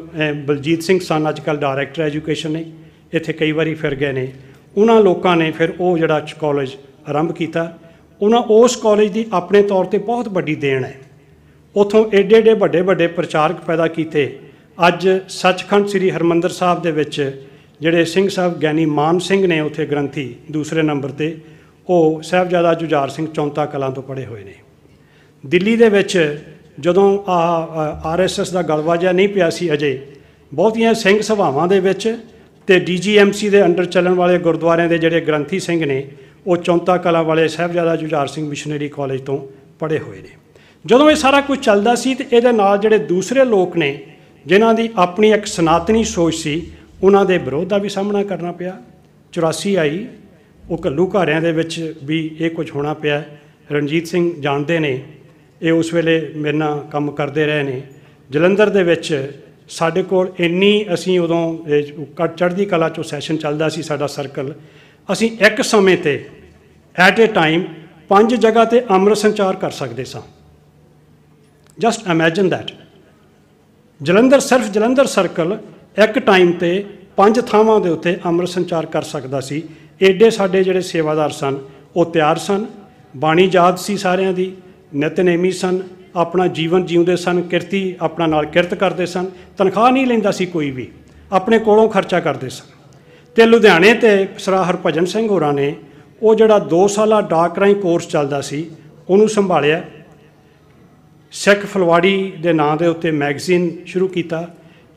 ਬਲਜੀਤ ਸਿੰਘ ਸਨ ਅੱਜ ਕੱਲ ਡਾਇਰੈਕਟਰ ਐਜੂਕੇਸ਼ਨ ਨੇ ਇੱਥੇ ਕਈ ਵਾਰੀ ਫਿਰ ਗਏ ਨੇ ਉਹਨਾਂ ਲੋਕਾਂ ਨੇ ਫਿਰ ਉਹ ਜਿਹੜਾ ਕਾਲਜ ਆਰੰਭ ਕੀਤਾ ਉਹਨਾਂ ਉਸ ਕਾਲਜ ਦੀ ਆਪਣੇ ਤੌਰ ਤੇ ਬਹੁਤ ਵੱਡੀ ਦੇਣ ਹੈ ਉਥੋਂ ਏਡੇ ਏਡੇ ਵੱਡੇ ਵੱਡੇ ਪ੍ਰਚਾਰਕ ਪੈਦਾ ਕੀਤੇ ਅੱਜ ਸੱਚਖੰਡ ਸ੍ਰੀ ਹਰਮੰਦਰ ਸਾਹਿਬ ਦੇ ਵਿੱਚ ਜਿਹੜੇ ਸਿੰਘ ਸਾਹਿਬ ਗਿਆਨੀ ਮਾਨ ਸਿੰਘ ਨੇ ਉਥੇ ਗ੍ਰੰਥੀ ਦੂਸਰੇ ਨੰਬਰ ਤੇ ਉਹ ਸਹਿਬਜ਼ਾਦਾ ਜੁਝਾਰ ਸਿੰਘ ਚੌਂਤਾ ਕਲਾਂ ਤੋਂ ਪੜੇ ਹੋਏ ਨੇ ਦਿੱਲੀ ਦੇ ਵਿੱਚ ਜਦੋਂ ਆ ਆਰਐਸਐਸ ਦਾ ਗਲਵਾਜਾ ਨਹੀਂ ਪਿਆ ਸੀ ਅਜੇ ਬਹੁਤੀਆਂ ਸਿੰਘ ਸਭਾਵਾਂ ਦੇ ਵਿੱਚ ਤੇ ਡੀਜੀਐਮਸੀ ਦੇ ਅੰਡਰ ਚੱਲਣ ਵਾਲੇ ਗੁਰਦੁਆਰਿਆਂ ਦੇ ਜਿਹੜੇ ਗ੍ਰੰਥੀ ਸਿੰਘ ਨੇ ਉਹ ਚੌਂਤਾ ਕਲਾ ਵਾਲੇ ਸਹਿਬਜ਼ਾਦਾ ਜੁਝਾਰ ਸਿੰਘ ਮਿਸ਼ਨਰੀ ਕਾਲਜ ਤੋਂ ਪੜੇ ਹੋਏ ਨੇ ਜਦੋਂ ਇਹ ਸਾਰਾ ਕੁਝ ਚੱਲਦਾ ਸੀ ਤੇ ਇਹਦੇ ਨਾਲ ਜਿਹੜੇ ਦੂਸਰੇ ਲੋਕ ਨੇ ਜਿਨ੍ਹਾਂ ਦੀ ਆਪਣੀ ਇੱਕ ਸਨਾਤਨੀ ਸੋਚ ਸੀ ਉਹਨਾਂ ਦੇ ਵਿਰੋਧ ਦਾ ਵੀ ਸਾਹਮਣਾ ਕਰਨਾ ਪਿਆ 84 ਆਈ ਉਹ ਘੱਲੂ ਘਾਰਿਆਂ ਦੇ ਵਿੱਚ ਵੀ ਇਹ ਕੁਝ ਹੋਣਾ ਪਿਆ ਰਣਜੀਤ ਸਿੰਘ ਜਾਣਦੇ ਨੇ ਇਹ ਉਸ ਵੇਲੇ ਮੇਰੇ ਨਾਲ ਕੰਮ ਕਰਦੇ ਰਹੇ ਨੇ ਜਲੰਧਰ ਦੇ ਵਿੱਚ ਸਾਡੇ ਕੋਲ ਇੰਨੀ ਅਸੀਂ ਉਦੋਂ ਕੱਟ ਚੜ੍ਹਦੀ ਕਲਾ ਚੋਂ ਸੈਸ਼ਨ ਚੱਲਦਾ ਸੀ ਸਾਡਾ ਸਰਕਲ ਅਸੀਂ ਇੱਕ ਸਮੇਂ ਤੇ ਐਟ ਅ ਟਾਈਮ ਪੰਜ ਜਗ੍ਹਾ ਤੇ ਅੰਮ੍ਰਿਤ ਸੰਚਾਰ ਕਰ ਸਕਦੇ ਸਾਂ ਜਸਟ ਇਮੇਜਿਨ ਥੈਟ ਜਲੰਧਰ ਸਿਰਫ ਜਲੰਧਰ ਸਰਕਲ ਇੱਕ ਟਾਈਮ ਤੇ ਪੰਜ ਥਾਵਾਂ ਦੇ ਉੱਤੇ ਅੰਮ੍ਰਿਤ ਸੰਚਾਰ ਕਰ ਸਕਦਾ ਸੀ ਐਡੇ ਸਾਡੇ ਜਿਹੜੇ ਸੇਵਾਦਾਰ ਸਨ ਉਹ ਤਿਆਰ ਸਨ ਬਾਣੀ ਯਾਦ ਸੀ ਸਾਰਿਆਂ ਦੀ ਨਿਤਨੇਮੀ ਸਨ ਆਪਣਾ ਜੀਵਨ ਜੀਉਂਦੇ ਸਨ ਕਿਰਤੀ ਆਪਣਾ ਨਾਲ ਕਿਰਤ ਕਰਦੇ ਸਨ ਤਨਖਾਹ ਨਹੀਂ ਲੈਂਦਾ ਸੀ ਕੋਈ ਵੀ ਆਪਣੇ ਕੋਲੋਂ ਖਰਚਾ ਕਰਦੇ ਸਨ ਤੇ ਲੁਧਿਆਣੇ ਤੇ ਸਰਾ ਭਜਨ ਸਿੰਘ ਹੋਰਾਂ ਨੇ ਉਹ ਜਿਹੜਾ 2 ਸਾਲਾ ਡਾਕ ਰਾਈ ਕੋਰਸ ਚੱਲਦਾ ਸੀ ਉਹਨੂੰ ਸੰਭਾਲਿਆ ਸਿੱਖ ਫਲਵਾੜੀ ਦੇ ਨਾਂ ਦੇ ਉੱਤੇ ਮੈਗਜ਼ੀਨ ਸ਼ੁਰੂ ਕੀਤਾ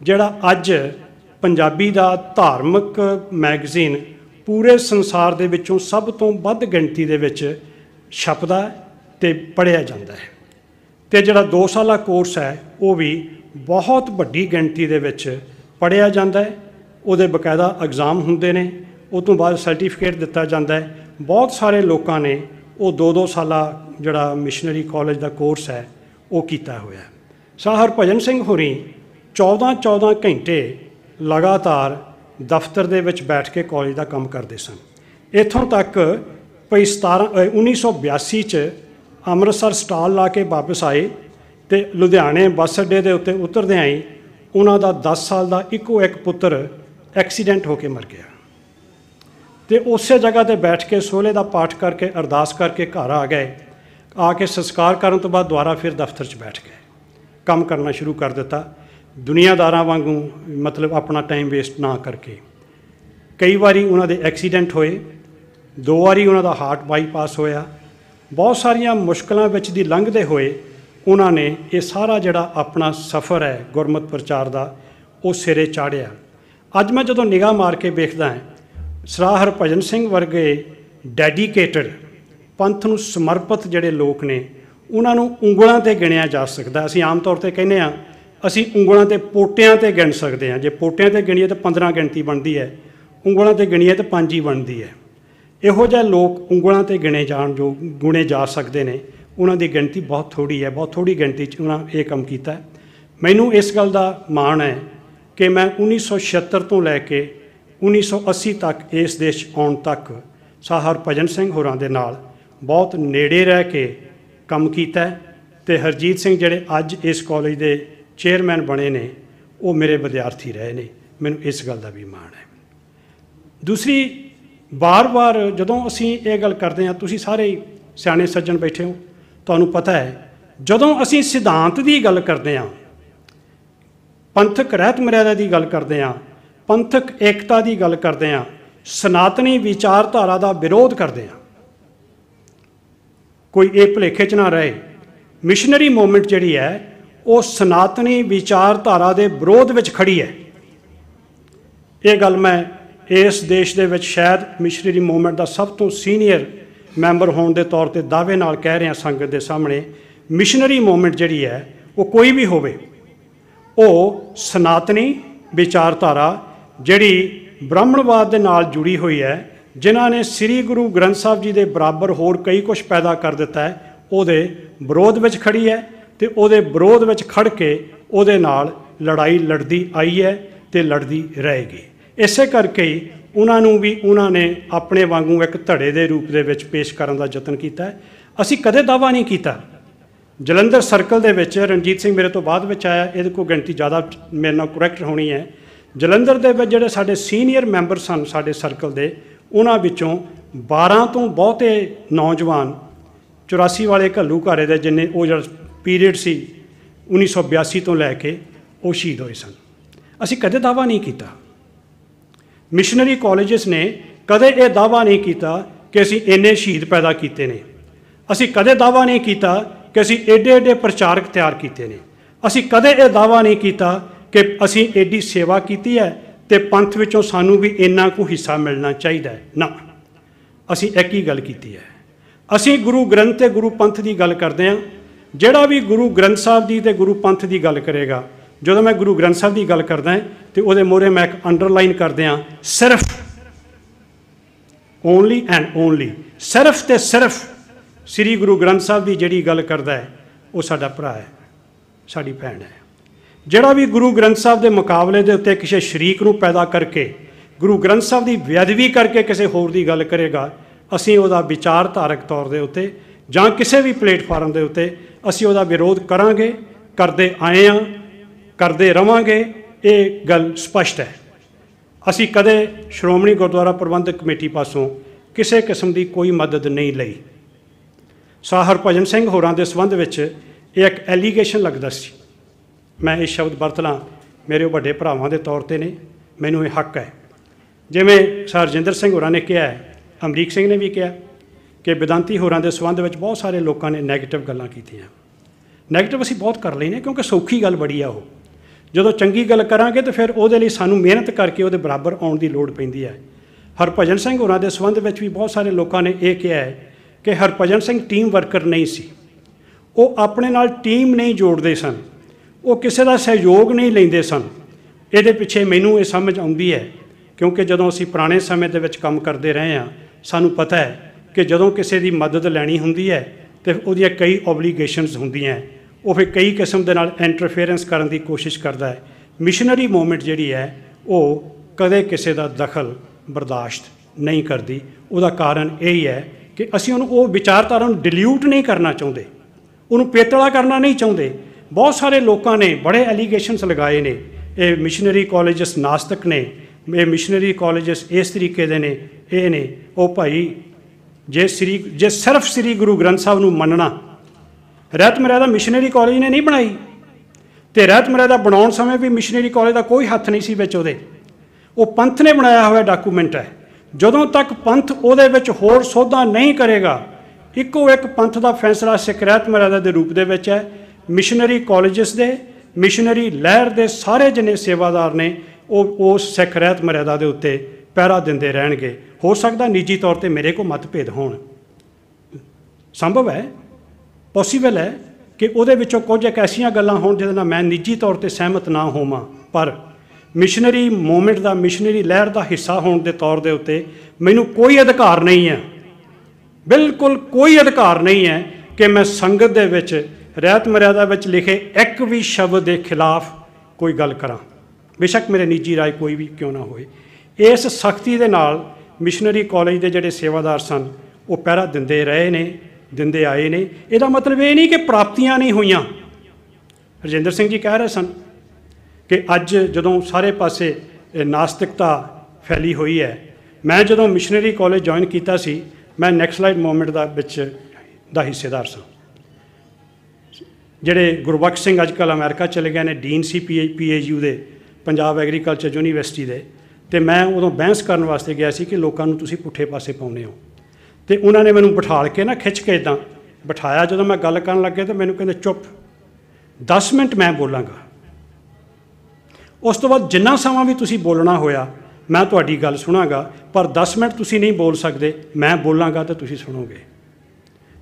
ਜਿਹੜਾ ਅੱਜ ਪੰਜਾਬੀ ਦਾ ਧਾਰਮਿਕ ਮੈਗਜ਼ੀਨ ਪੂਰੇ ਸੰਸਾਰ ਦੇ ਵਿੱਚੋਂ ਸਭ ਤੋਂ ਵੱਧ ਗਿਣਤੀ ਦੇ ਵਿੱਚ ਛਪਦਾ ਤੇ ਪੜਿਆ ਜਾਂਦਾ ਹੈ ਤੇ ਜਿਹੜਾ 2 ਸਾਲਾ ਕੋਰਸ ਹੈ ਉਹ ਵੀ ਬਹੁਤ ਵੱਡੀ ਗਿਣਤੀ ਦੇ ਵਿੱਚ ਪੜਿਆ ਜਾਂਦਾ ਹੈ ਉਹਦੇ ਬਕਾਇਦਾ ਐਗਜ਼ਾਮ ਹੁੰਦੇ ਨੇ ਉਸ ਤੋਂ ਬਾਅਦ ਸਰਟੀਫਿਕੇਟ ਦਿੱਤਾ ਜਾਂਦਾ ਹੈ ਬਹੁਤ ਸਾਰੇ ਲੋਕਾਂ ਨੇ ਉਹ 2-2 ਸਾਲਾ ਜਿਹੜਾ ਮਿਸ਼ਨਰੀ ਕਾਲਜ ਦਾ ਕੋਰਸ ਹੈ ਉਹ ਕੀਤਾ ਹੋਇਆ ਸਾਹਰ ਭਜਨ ਸਿੰਘ ਹੋਰੀ 14-14 ਘੰਟੇ ਲਗਾਤਾਰ ਦਫ਼ਤਰ ਦੇ ਵਿੱਚ ਬੈਠ ਕੇ ਕਾਲਜ ਦਾ ਕੰਮ ਕਰਦੇ ਸਨ ਇਥੋਂ ਤੱਕ ਭਈ 17 1982 ਚ ਅੰਮ੍ਰਿਤਸਰ ਸਟਾਲ ਲਾ ਕੇ ਵਾਪਸ ਆਏ ਤੇ ਲੁਧਿਆਣੇ ਬੱਸ ਅੱਡੇ ਦੇ ਉੱਤੇ ਉਤਰਦੇ ਆਈ ਉਹਨਾਂ ਦਾ 10 ਸਾਲ ਦਾ ਇੱਕੋ ਇੱਕ ਪੁੱਤਰ ਐਕਸੀਡੈਂਟ ਹੋ ਕੇ ਮਰ ਗਿਆ ਤੇ ਉਸੇ ਜਗ੍ਹਾ ਤੇ ਬੈਠ ਕੇ ਸੋਲੇ ਦਾ ਪਾਠ ਕਰਕੇ ਅਰਦਾਸ ਕਰਕੇ ਘਰ ਆ ਗਏ ਆ ਕੇ ਸੰਸਕਾਰ ਕਰਨ ਤੋਂ ਬਾਅਦ ਦੁਬਾਰਾ ਫਿਰ ਦਫ਼ਤਰ 'ਚ ਬੈਠ ਗਏ ਕੰਮ ਕਰਨਾ ਸ਼ੁਰੂ ਕਰ ਦਿੱਤਾ ਦੁਨੀਆਦਾਰਾਂ ਵਾਂਗੂ ਮਤਲਬ ਆਪਣਾ ਟਾਈਮ ਵੇਸਟ ਨਾ ਕਰਕੇ ਕਈ ਵਾਰੀ ਉਹਨਾਂ ਦੇ ਐਕਸੀਡੈਂਟ ਹੋਏ ਦੋ ਵਾਰੀ ਉਹਨਾਂ ਦਾ ਹਾਰਟ ਬਾਈਪਾਸ ਹੋਇਆ ਬਹੁਤ ਸਾਰੀਆਂ ਮੁਸ਼ਕਲਾਂ ਵਿੱਚ ਦੀ ਲੰਘਦੇ ਹੋਏ ਉਹਨਾਂ ਨੇ ਇਹ ਸਾਰਾ ਜਿਹੜਾ ਆਪਣਾ ਸਫ਼ਰ ਹੈ ਗੁਰਮਤ ਪ੍ਰਚਾਰ ਦਾ ਉਹ ਸਿਰੇ ਚਾੜਿਆ ਅੱਜ ਮੈਂ ਜਦੋਂ ਨਿਗਾਹ ਮਾਰ ਕੇ ਵੇਖਦਾ ਹਾਂ ਸਰਾ ਭਜਨ ਸਿੰਘ ਵਰਗੇ ਡੈਡੀਕੇਟਡ ਪੰਥ ਨੂੰ ਸਮਰਪਿਤ ਜਿਹੜੇ ਲੋਕ ਨੇ ਉਹਨਾਂ ਨੂੰ ਉਂਗਲਾਂ ਤੇ ਗਿਣਿਆ ਜਾ ਸਕਦਾ ਅਸੀਂ ਆਮ ਤੌਰ ਤੇ ਕਹਿੰਦੇ ਆ ਅਸੀਂ ਉਂਗਲਾਂ ਤੇ ਪੋਟਿਆਂ ਤੇ ਗਿਣ ਸਕਦੇ ਹਾਂ ਜੇ ਪੋਟਿਆਂ ਤੇ ਗਿਣੀਏ ਤਾਂ 15 ਗਿਣਤੀ ਬਣਦੀ ਹੈ ਉਂਗਲਾਂ ਤੇ ਗਿਣੀਏ ਤਾਂ 5 ਹੀ ਬਣਦੀ ਹੈ ਇਹੋ ਜਿਹੇ ਲੋਕ ਉਂਗਲਾਂ ਤੇ ਗਿਣੇ ਜਾਣ ਜੋ ਗੁਣੇ ਜਾ ਸਕਦੇ ਨੇ ਉਹਨਾਂ ਦੀ ਗਿਣਤੀ ਬਹੁਤ ਥੋੜੀ ਹੈ ਬਹੁਤ ਥੋੜੀ ਗਿਣਤੀ 'ਚ ਉਹਨਾਂ ਇਹ ਕੰਮ ਕੀਤਾ ਮੈਨੂੰ ਇਸ ਗੱਲ ਦਾ ਮਾਣ ਹੈ ਕਿ ਮੈਂ 1976 ਤੋਂ ਲੈ ਕੇ 1980 ਤੱਕ ਇਸ ਦੇਸ਼ ਆਉਣ ਤੱਕ ਸਾਹਰ ਭਜਨ ਸਿੰਘ ਹੋਰਾਂ ਦੇ ਨਾਲ ਬਹੁਤ ਨੇੜੇ ਰਹਿ ਕੇ ਕੰਮ ਕੀਤਾ ਤੇ ਹਰਜੀਤ ਸਿੰਘ ਜਿਹੜੇ ਅੱਜ ਇਸ ਕਾਲਜ ਦੇ ਚੇਅਰਮੈਨ ਬਣੇ ਨੇ ਉਹ ਮੇਰੇ ਵਿਦਿਆਰਥੀ ਰਹੇ ਨੇ ਮੈਨੂੰ ਇਸ ਗੱਲ ਦਾ ਵੀ ਮਾਣ ਹੈ ਦੂਸਰੀ ਬਾਰ-ਬਾਰ ਜਦੋਂ ਅਸੀਂ ਇਹ ਗੱਲ ਕਰਦੇ ਹਾਂ ਤੁਸੀਂ ਸਾਰੇ ਸਿਆਣੇ ਸੱਜਣ ਬੈਠੇ ਹੋ ਤੁਹਾਨੂੰ ਪਤਾ ਹੈ ਜਦੋਂ ਅਸੀਂ ਸਿਧਾਂਤ ਦੀ ਗੱਲ ਕਰਦੇ ਹਾਂ ਪੰਥਕ ਰਹਿਤ ਮਰਿਆਦਾ ਦੀ ਗੱਲ ਕਰਦੇ ਹਾਂ ਪੰਥਕ ਏਕਤਾ ਦੀ ਗੱਲ ਕਰਦੇ ਹਾਂ ਸਨਾਤਨੀ ਵਿਚਾਰਧਾਰਾ ਦਾ ਵਿਰੋਧ ਕਰਦੇ ਹਾਂ ਕੋਈ ਇਹ ਭਲੇਖੇ 'ਚ ਨਾ ਰਹੇ ਮਿਸ਼ਨਰੀ ਮੂਵਮੈਂਟ ਜਿਹੜੀ ਹੈ ਉਹ ਸਨਾਤਨੀ ਵਿਚਾਰਧਾਰਾ ਦੇ ਵਿਰੋਧ ਵਿੱਚ ਖੜੀ ਹੈ ਇਹ ਗੱਲ ਮੈਂ ਇਸ ਦੇਸ਼ ਦੇ ਵਿੱਚ ਸ਼ਾਇਦ ਮਿਸ਼ਨਰੀ ਮੂਵਮੈਂਟ ਦਾ ਸਭ ਤੋਂ ਸੀਨੀਅਰ ਮੈਂਬਰ ਹੋਣ ਦੇ ਤੌਰ ਤੇ ਦਾਅਵੇ ਨਾਲ ਕਹਿ ਰਿਹਾ ਸੰਗਤ ਦੇ ਸਾਹਮਣੇ ਮਿਸ਼ਨਰੀ ਮੂਵਮੈਂਟ ਜਿਹੜੀ ਹੈ ਉਹ ਕੋਈ ਵੀ ਹੋਵੇ ਉਹ ਸਨਾਤਨੀ ਵਿਚਾਰਧਾਰਾ ਜਿਹੜੀ ਬ੍ਰਾਹਮਣਵਾਦ ਦੇ ਨਾਲ ਜੁੜੀ ਹੋਈ ਹੈ ਜਿਨ੍ਹਾਂ ਨੇ ਸ੍ਰੀ ਗੁਰੂ ਗ੍ਰੰਥ ਸਾਹਿਬ ਜੀ ਦੇ ਬਰਾਬਰ ਹੋਰ ਕਈ ਕੁਝ ਪੈਦਾ ਕਰ ਦਿੱਤਾ ਹੈ ਉਹਦੇ ਵਿਰੋਧ ਵਿੱਚ ਖੜੀ ਹੈ ਤੇ ਉਹਦੇ ਵਿਰੋਧ ਵਿੱਚ ਖੜ ਕੇ ਉਹਦੇ ਨਾਲ ਲੜਾਈ ਲੜਦੀ ਆਈ ਹੈ ਤੇ ਲੜਦੀ ਰਹੇਗੀ ਇਸੇ ਕਰਕੇ ਹੀ ਉਹਨਾਂ ਨੂੰ ਵੀ ਉਹਨਾਂ ਨੇ ਆਪਣੇ ਵਾਂਗੂ ਇੱਕ ਧੜੇ ਦੇ ਰੂਪ ਦੇ ਵਿੱਚ ਪੇਸ਼ ਕਰਨ ਦਾ ਯਤਨ ਕੀਤਾ ਹੈ ਅਸੀਂ ਕਦੇ ਦਾਵਾ ਨਹੀਂ ਕੀਤਾ ਜਲੰਧਰ ਸਰਕਲ ਦੇ ਵਿੱਚ ਰਣਜੀਤ ਸਿੰਘ ਮੇਰੇ ਤੋਂ ਬਾਅਦ ਵਿੱਚ ਆਇਆ ਇਹਦੇ ਕੋ ਗਿਣਤੀ ਜ਼ਿਆਦਾ ਮੇਰੇ ਨਾਲ ਕਰੈਕਟ ਹੋਣੀ ਹੈ ਜਲੰਧਰ ਦੇ ਵਿੱਚ ਜਿਹੜੇ ਸਾਡੇ ਸੀਨੀਅਰ ਮੈਂਬਰ ਸਨ ਸਾਡੇ ਸਰਕਲ ਦੇ ਉਹਨਾਂ ਵਿੱਚੋਂ 12 ਤੋਂ ਬਹੁਤੇ ਨੌਜਵਾਨ 84 ਵਾਲੇ ਘੱਲੂ ਘਾਰੇ ਦੇ ਜਿੰਨੇ ਉਹ ਜਿਹੜਾ ਪੀਰੀਅਡ ਸੀ 1982 ਤੋਂ ਲੈ ਕੇ ਉਹ ਸ਼ਹੀਦ ਹੋਏ ਸਨ ਅਸੀਂ ਕਦੇ ਦਾਵਾ ਨਹੀਂ ਕੀਤਾ ਮਿਸ਼ਨਰੀ ਕਾਲਜਸ ਨੇ ਕਦੇ ਇਹ ਦਾਵਾ ਨਹੀਂ ਕੀਤਾ ਕਿ ਅਸੀਂ ਇੰਨੇ ਸ਼ਹੀਦ ਪੈਦਾ ਕੀਤੇ ਨੇ ਅਸੀਂ ਕਦੇ ਦਾਵਾ ਨਹੀਂ ਕੀਤਾ ਕਿ ਅਸੀਂ ਏਡੇ ਏਡੇ ਪ੍ਰਚਾਰਕ ਤਿਆਰ ਕੀਤੇ ਨੇ ਅਸੀਂ ਕਦੇ ਇਹ ਦਾਵਾ ਨਹੀਂ ਕੀਤਾ ਕਿ ਅਸੀਂ ਏਡੀ ਸੇਵਾ ਕੀਤੀ ਹੈ ਤੇ ਪੰਥ ਵਿੱਚੋਂ ਸਾਨੂੰ ਵੀ ਇੰਨਾ ਕੁ ਹਿੱਸਾ ਮਿਲਣਾ ਚਾਹੀਦਾ ਹੈ ਨਾ ਅਸੀਂ ਇੱਕ ਹੀ ਗੱਲ ਕੀਤੀ ਹੈ ਅਸੀਂ ਗੁਰੂ ਗ੍ਰੰਥ ਤੇ ਗੁਰੂ ਪੰਥ ਦੀ ਗੱਲ ਕਰਦੇ ਹਾਂ ਜਿਹੜਾ ਵੀ ਗੁਰੂ ਗ੍ਰੰਥ ਸਾਹਿਬ ਦੀ ਤੇ ਗੁਰੂ ਪੰਥ ਦੀ ਗੱਲ ਕਰੇਗਾ ਜਦੋਂ ਮੈਂ ਗੁਰੂ ਗ੍ਰੰਥ ਸਾਹਿਬ ਦੀ ਗੱਲ ਕਰਦਾ ਤੇ ਉਹਦੇ ਮੋਰੇ ਮੈਂ ਇੱਕ ਅੰਡਰਲਾਈਨ ਕਰਦੇ ਆ ਸਿਰਫ ਓਨਲੀ ਐਂਡ ਓਨਲੀ ਸਿਰਫ ਤੇ ਸਿਰਫ ਸ੍ਰੀ ਗੁਰੂ ਗ੍ਰੰਥ ਸਾਹਿਬ ਦੀ ਜਿਹੜੀ ਗੱਲ ਕਰਦਾ ਹੈ ਉਹ ਸਾਡਾ ਭਰਾ ਹੈ ਸਾਡੀ ਭੈਣ ਹੈ ਜਿਹੜਾ ਵੀ ਗੁਰੂ ਗ੍ਰੰਥ ਸਾਹਿਬ ਦੇ ਮੁਕਾਬਲੇ ਦੇ ਉੱਤੇ ਕਿਸੇ ਸ਼ਰੀਕ ਨੂੰ ਪੈਦਾ ਕਰਕੇ ਗੁਰੂ ਗ੍ਰੰਥ ਸਾਹਿਬ ਦੀ ਵਿਅਦਵੀ ਕਰਕੇ ਕਿਸੇ ਹੋਰ ਦੀ ਗੱਲ ਕਰੇਗਾ ਅਸੀਂ ਉਹਦਾ ਵਿਚਾਰਧਾਰਕ ਤੌਰ ਦੇ ਉੱਤੇ ਜਾਂ ਕਿਸੇ ਵੀ ਪਲੇਟਫਾਰਮ ਦੇ ਉੱਤੇ ਅਸੀਂ ਉਹਦਾ ਵਿਰੋਧ ਕਰਾਂਗੇ ਕਰਦੇ ਆਏ ਆ ਕਰਦੇ ਰਵਾਂਗੇ ਇਹ ਗੱਲ ਸਪਸ਼ਟ ਹੈ ਅਸੀਂ ਕਦੇ ਸ਼੍ਰੋਮਣੀ ਗੁਰਦੁਆਰਾ ਪ੍ਰਬੰਧਕ ਕਮੇਟੀ ਪਾਸੋਂ ਕਿਸੇ ਕਿਸਮ ਦੀ ਕੋਈ ਮਦਦ ਨਹੀਂ ਲਈ ਸਾਹਰ ਭਜਨ ਸਿੰਘ ਹੋਰਾਂ ਦੇ ਸਬੰਧ ਵਿੱਚ ਇਹ ਇੱਕ ਐਲੀਗੇਸ਼ਨ ਲੱਗਦਾ ਸੀ ਮੈਂ ਇਹ ਸ਼ਬਦ ਵਰਤਲਾ ਮੇਰੇ ਵੱਡੇ ਭਰਾਵਾਂ ਦੇ ਤੌਰ ਤੇ ਨੇ ਮੈਨੂੰ ਇਹ ਹੱਕ ਹੈ ਜਿਵੇਂ ਸਰਜਿੰਦਰ ਸਿੰਘ ਹੋਰਾਂ ਨੇ ਕਿਹਾ ਅਮਰੀਕ ਸਿੰਘ ਨੇ ਵੀ ਕਿਹਾ ਕਿ ਵਿਦਾਂਤੀ ਹੋਰਾਂ ਦੇ ਸਬੰਧ ਵਿੱਚ ਬਹੁਤ ਸਾਰੇ ਲੋਕਾਂ ਨੇ 네ਗੇਟਿਵ ਗੱਲਾਂ ਕੀਤੀਆਂ 네ਗੇਟਿਵ ਅਸੀਂ ਬਹੁਤ ਕਰ ਲੈਨੇ ਕਿਉਂਕਿ ਸੌਖੀ ਗੱਲ ਬੜੀ ਆ ਉਹ ਜਦੋਂ ਚੰਗੀ ਗੱਲ ਕਰਾਂਗੇ ਤਾਂ ਫਿਰ ਉਹਦੇ ਲਈ ਸਾਨੂੰ ਮਿਹਨਤ ਕਰਕੇ ਉਹਦੇ ਬਰਾਬਰ ਆਉਣ ਦੀ ਲੋੜ ਪੈਂਦੀ ਹੈ ਹਰਭਜਨ ਸਿੰਘ ਹੋਰਾਂ ਦੇ ਸਬੰਧ ਵਿੱਚ ਵੀ ਬਹੁਤ ਸਾਰੇ ਲੋਕਾਂ ਨੇ ਇਹ ਕਿਹਾ ਹੈ ਕਿ ਹਰਭਜਨ ਸਿੰਘ ਟੀਮ ਵਰਕਰ ਨਹੀਂ ਸੀ ਉਹ ਆਪਣੇ ਨਾਲ ਟੀਮ ਨਹੀਂ ਜੋੜਦੇ ਸਨ ਉਹ ਕਿਸੇ ਦਾ ਸਹਿਯੋਗ ਨਹੀਂ ਲੈਂਦੇ ਸਨ ਇਹਦੇ ਪਿੱਛੇ ਮੈਨੂੰ ਇਹ ਸਮਝ ਆਉਂਦੀ ਹੈ ਕਿਉਂਕਿ ਜਦੋਂ ਅਸੀਂ ਪੁਰਾਣੇ ਸਮੇਂ ਦੇ ਵਿੱਚ ਕੰਮ ਕਰਦੇ ਰਹੇ ਹਾਂ ਸਾਨੂੰ ਪਤਾ ਹੈ ਕਿ ਜਦੋਂ ਕਿਸੇ ਦੀ ਮਦਦ ਲੈਣੀ ਹੁੰਦੀ ਹੈ ਤੇ ਉਹਦੀਆਂ ਕਈ ਆਬਲੀਗੇਸ਼ਨਸ ਹੁੰਦੀਆਂ ਉਹ ਫਿਰ ਕਈ ਕਿਸਮ ਦੇ ਨਾਲ ਇੰਟਰਫੇਰੈਂਸ ਕਰਨ ਦੀ ਕੋਸ਼ਿਸ਼ ਕਰਦਾ ਹੈ ਮਿਸ਼ਨਰੀ ਮੂਵਮੈਂਟ ਜਿਹੜੀ ਹੈ ਉਹ ਕਦੇ ਕਿਸੇ ਦਾ ਦਖਲ ਬਰਦਾਸ਼ਤ ਨਹੀਂ ਕਰਦੀ ਉਹਦਾ ਕਾਰਨ ਇਹ ਹੀ ਹੈ ਕਿ ਅਸੀਂ ਉਹਨੂੰ ਉਹ ਵਿਚਾਰਧਾਰਾ ਨੂੰ ਡਿਲੀਊਟ ਨਹੀਂ ਕਰਨਾ ਚਾਹੁੰਦੇ ਉਹਨੂੰ ਪੇਤਲਾ ਕਰਨਾ ਨਹੀਂ ਚਾਹੁੰਦੇ ਬਹੁਤ ਸਾਰੇ ਲੋਕਾਂ ਨੇ ਬੜੇ ਐਲੀਗੇਸ਼ਨਸ ਲਗਾਏ ਨੇ ਇਹ ਮਿਸ਼ਨਰੀ ਕਾਲਜਸ ਨਾਸਤਕ ਨੇ ਇਹ ਮਿਸ਼ਨਰੀ ਕਾਲਜਸ ਇਸ ਤਰੀਕੇ ਦੇ ਨੇ ਇਹ ਨੇ ਉਹ ਭਾਈ ਜੇ ਸ੍ਰੀ ਜੇ ਸਿਰਫ ਸ੍ਰੀ ਗੁਰੂ ਗ੍ਰੰਥ ਸਾਹਿਬ ਨੂੰ ਮੰਨਣਾ ਰਹਿਤ ਦਾ ਮਿਸ਼ਨਰੀ ਕਾਲਜ ਨੇ ਨਹੀਂ ਬਣਾਈ ਤੇ ਰਹਿਤ ਦਾ ਬਣਾਉਣ ਸਮੇਂ ਵੀ ਮਿਸ਼ਨਰੀ ਕਾਲਜ ਦਾ ਕੋਈ ਹੱਥ ਨਹੀਂ ਸੀ ਵਿੱਚ ਉਹਦੇ ਉਹ ਪੰਥ ਨੇ ਬਣਾਇਆ ਹੋਇਆ ਡਾਕੂਮੈਂਟ ਹੈ ਜਦੋਂ ਤੱਕ ਪੰਥ ਉਹਦੇ ਵਿੱਚ ਹੋਰ ਸੋਧਾ ਨਹੀਂ ਕਰੇਗਾ ਇੱਕੋ ਇੱਕ ਪੰਥ ਦਾ ਫੈਸਲਾ ਸਿਕਰਤ ਰਹਿਤ ਮਰਿਆਦਾ ਦੇ ਰੂਪ ਦੇ ਵਿੱਚ ਹੈ ਮਿਸ਼ਨਰੀ ਕਾਲਜਸ ਦੇ ਮਿਸ਼ਨਰੀ ਲਹਿਰ ਦੇ ਸਾਰੇ ਜਿੰਨੇ ਸੇਵਾਦਾਰ ਨੇ ਉਹ ਉਸ ਸਿਕਰਤ ਰਹਿਤ ਦਾ ਦੇ ਉੱਤੇ ਪਹਿਰਾ ਦਿੰਦੇ ਰਹਿਣਗੇ ਹੋ ਸਕਦਾ ਨਿੱਜੀ ਤੌਰ ਤੇ ਮੇਰੇ ਕੋ ਮਤਭੇਦ ਹੋਣ ਸੰਭਵ ਹੈ ਪੋਸੀਬਲ ਹੈ ਕਿ ਉਹਦੇ ਵਿੱਚੋਂ ਕੁਝ ਇੱਕ ਐਸੀਆਂ ਗੱਲਾਂ ਹੋਣ ਜਿਹਦੇ ਨਾਲ ਮੈਂ ਨਿੱਜੀ ਤੌਰ ਤੇ ਸਹਿਮਤ ਨਾ ਹੋਵਾਂ ਪਰ ਮਿਸ਼ਨਰੀ ਮੂਵਮੈਂਟ ਦਾ ਮਿਸ਼ਨਰੀ ਲਹਿਰ ਦਾ ਹਿੱਸਾ ਹੋਣ ਦੇ ਤੌਰ ਦੇ ਉੱਤੇ ਮੈਨੂੰ ਕੋਈ ਅਧਿਕਾਰ ਨਹੀਂ ਹੈ ਬਿਲਕੁਲ ਕੋਈ ਅਧਿਕਾਰ ਨਹੀਂ ਹੈ ਕਿ ਮੈਂ ਸੰਗਤ ਦੇ ਵਿੱਚ ਰਹਿਤ ਮਰਿਆਦਾ ਵਿੱਚ ਲਿਖੇ ਇੱਕ ਵੀ ਸ਼ਬਦ ਦੇ ਖਿਲਾਫ ਕੋਈ ਗੱਲ ਕਰਾਂ ਬੇਸ਼ੱਕ ਮੇਰੇ ਨਿੱਜੀ ਰਾਏ ਕੋਈ ਵੀ ਕਿਉਂ ਨਾ ਹੋਏ ਇਸ ਸ਼ਕਤੀ ਦੇ ਨਾਲ ਮਿਸ਼ਨਰੀ ਕਾਲਜ ਦੇ ਜਿਹੜੇ ਸੇਵਾਦਾਰ ਸਨ ਉਹ ਪਹਿਰਾ ਦਿੰਦੇ ਰਹੇ ਨੇ ਦਿੰਦੇ ਆਏ ਨੇ ਇਹਦਾ ਮਤਲਬ ਇਹ ਨਹੀਂ ਕਿ ਪ੍ਰਾਪਤੀਆਂ ਨਹੀਂ ਹੋਈਆਂ ਰਜਿੰਦਰ ਸਿੰਘ ਜੀ ਕਹਿ ਰਹੇ ਸਨ ਕਿ ਅੱਜ ਜਦੋਂ ਸਾਰੇ ਪਾਸੇ ਨਾਸਤਿਕਤਾ ਫੈਲੀ ਹੋਈ ਹੈ ਮੈਂ ਜਦੋਂ ਮਿਸ਼ਨਰੀ ਕਾਲਜ ਜੁਆਇਨ ਕੀਤਾ ਸੀ ਮੈਂ ਨੈਕਸਟ ਸਲਾਈਡ ਮੂਵਮੈਂਟ ਦਾ ਵਿੱਚ ਦਾ ਹਿੱਸੇਦਾਰ ਸਾਂ ਜਿਹੜੇ ਗੁਰਬਖਸ਼ ਸਿੰਘ ਅੱਜਕੱਲ ਅਮਰੀਕਾ ਚਲੇ ਗਏ ਨੇ ਡੀਨ ਸੀ ਯੂ ਦੇ ਪੰਜਾਬ ਐਗਰੀਕਲਚਰ ਯੂਨੀਵਰਸਿਟੀ ਦੇ ਤੇ ਮੈਂ ਉਦੋਂ ਬਹਿਸ ਕਰਨ ਵਾਸਤੇ ਗਿਆ ਸੀ ਕਿ ਲੋਕਾਂ ਨੂੰ ਤੁਸੀਂ ਪੁੱਠੇ ਪਾਸੇ ਪਾਉਨੇ ਹੋ ਤੇ ਉਹਨਾਂ ਨੇ ਮੈਨੂੰ ਬਿਠਾਲ ਕੇ ਨਾ ਖਿੱਚ ਕੇ ਇਦਾਂ ਬਿਠਾਇਆ ਜਦੋਂ ਮੈਂ ਗੱਲ ਕਰਨ ਲੱਗਿਆ ਤਾਂ ਮੈਨੂੰ ਕਹਿੰਦੇ ਚੁੱਪ 10 ਮਿੰਟ ਮੈਂ ਬੋਲਾਂਗਾ ਉਸ ਤੋਂ ਬਾਅਦ ਜਿੰਨਾ ਸਮਾਂ ਵੀ ਤੁਸੀਂ ਬੋਲਣਾ ਹੋਇਆ ਮੈਂ ਤੁਹਾਡੀ ਗੱਲ ਸੁਣਾਗਾ ਪਰ 10 ਮਿੰਟ ਤੁਸੀਂ ਨਹੀਂ ਬੋਲ ਸਕਦੇ ਮੈਂ ਬੋਲਾਂਗਾ ਤਾਂ ਤੁਸੀਂ ਸੁਣੋਗੇ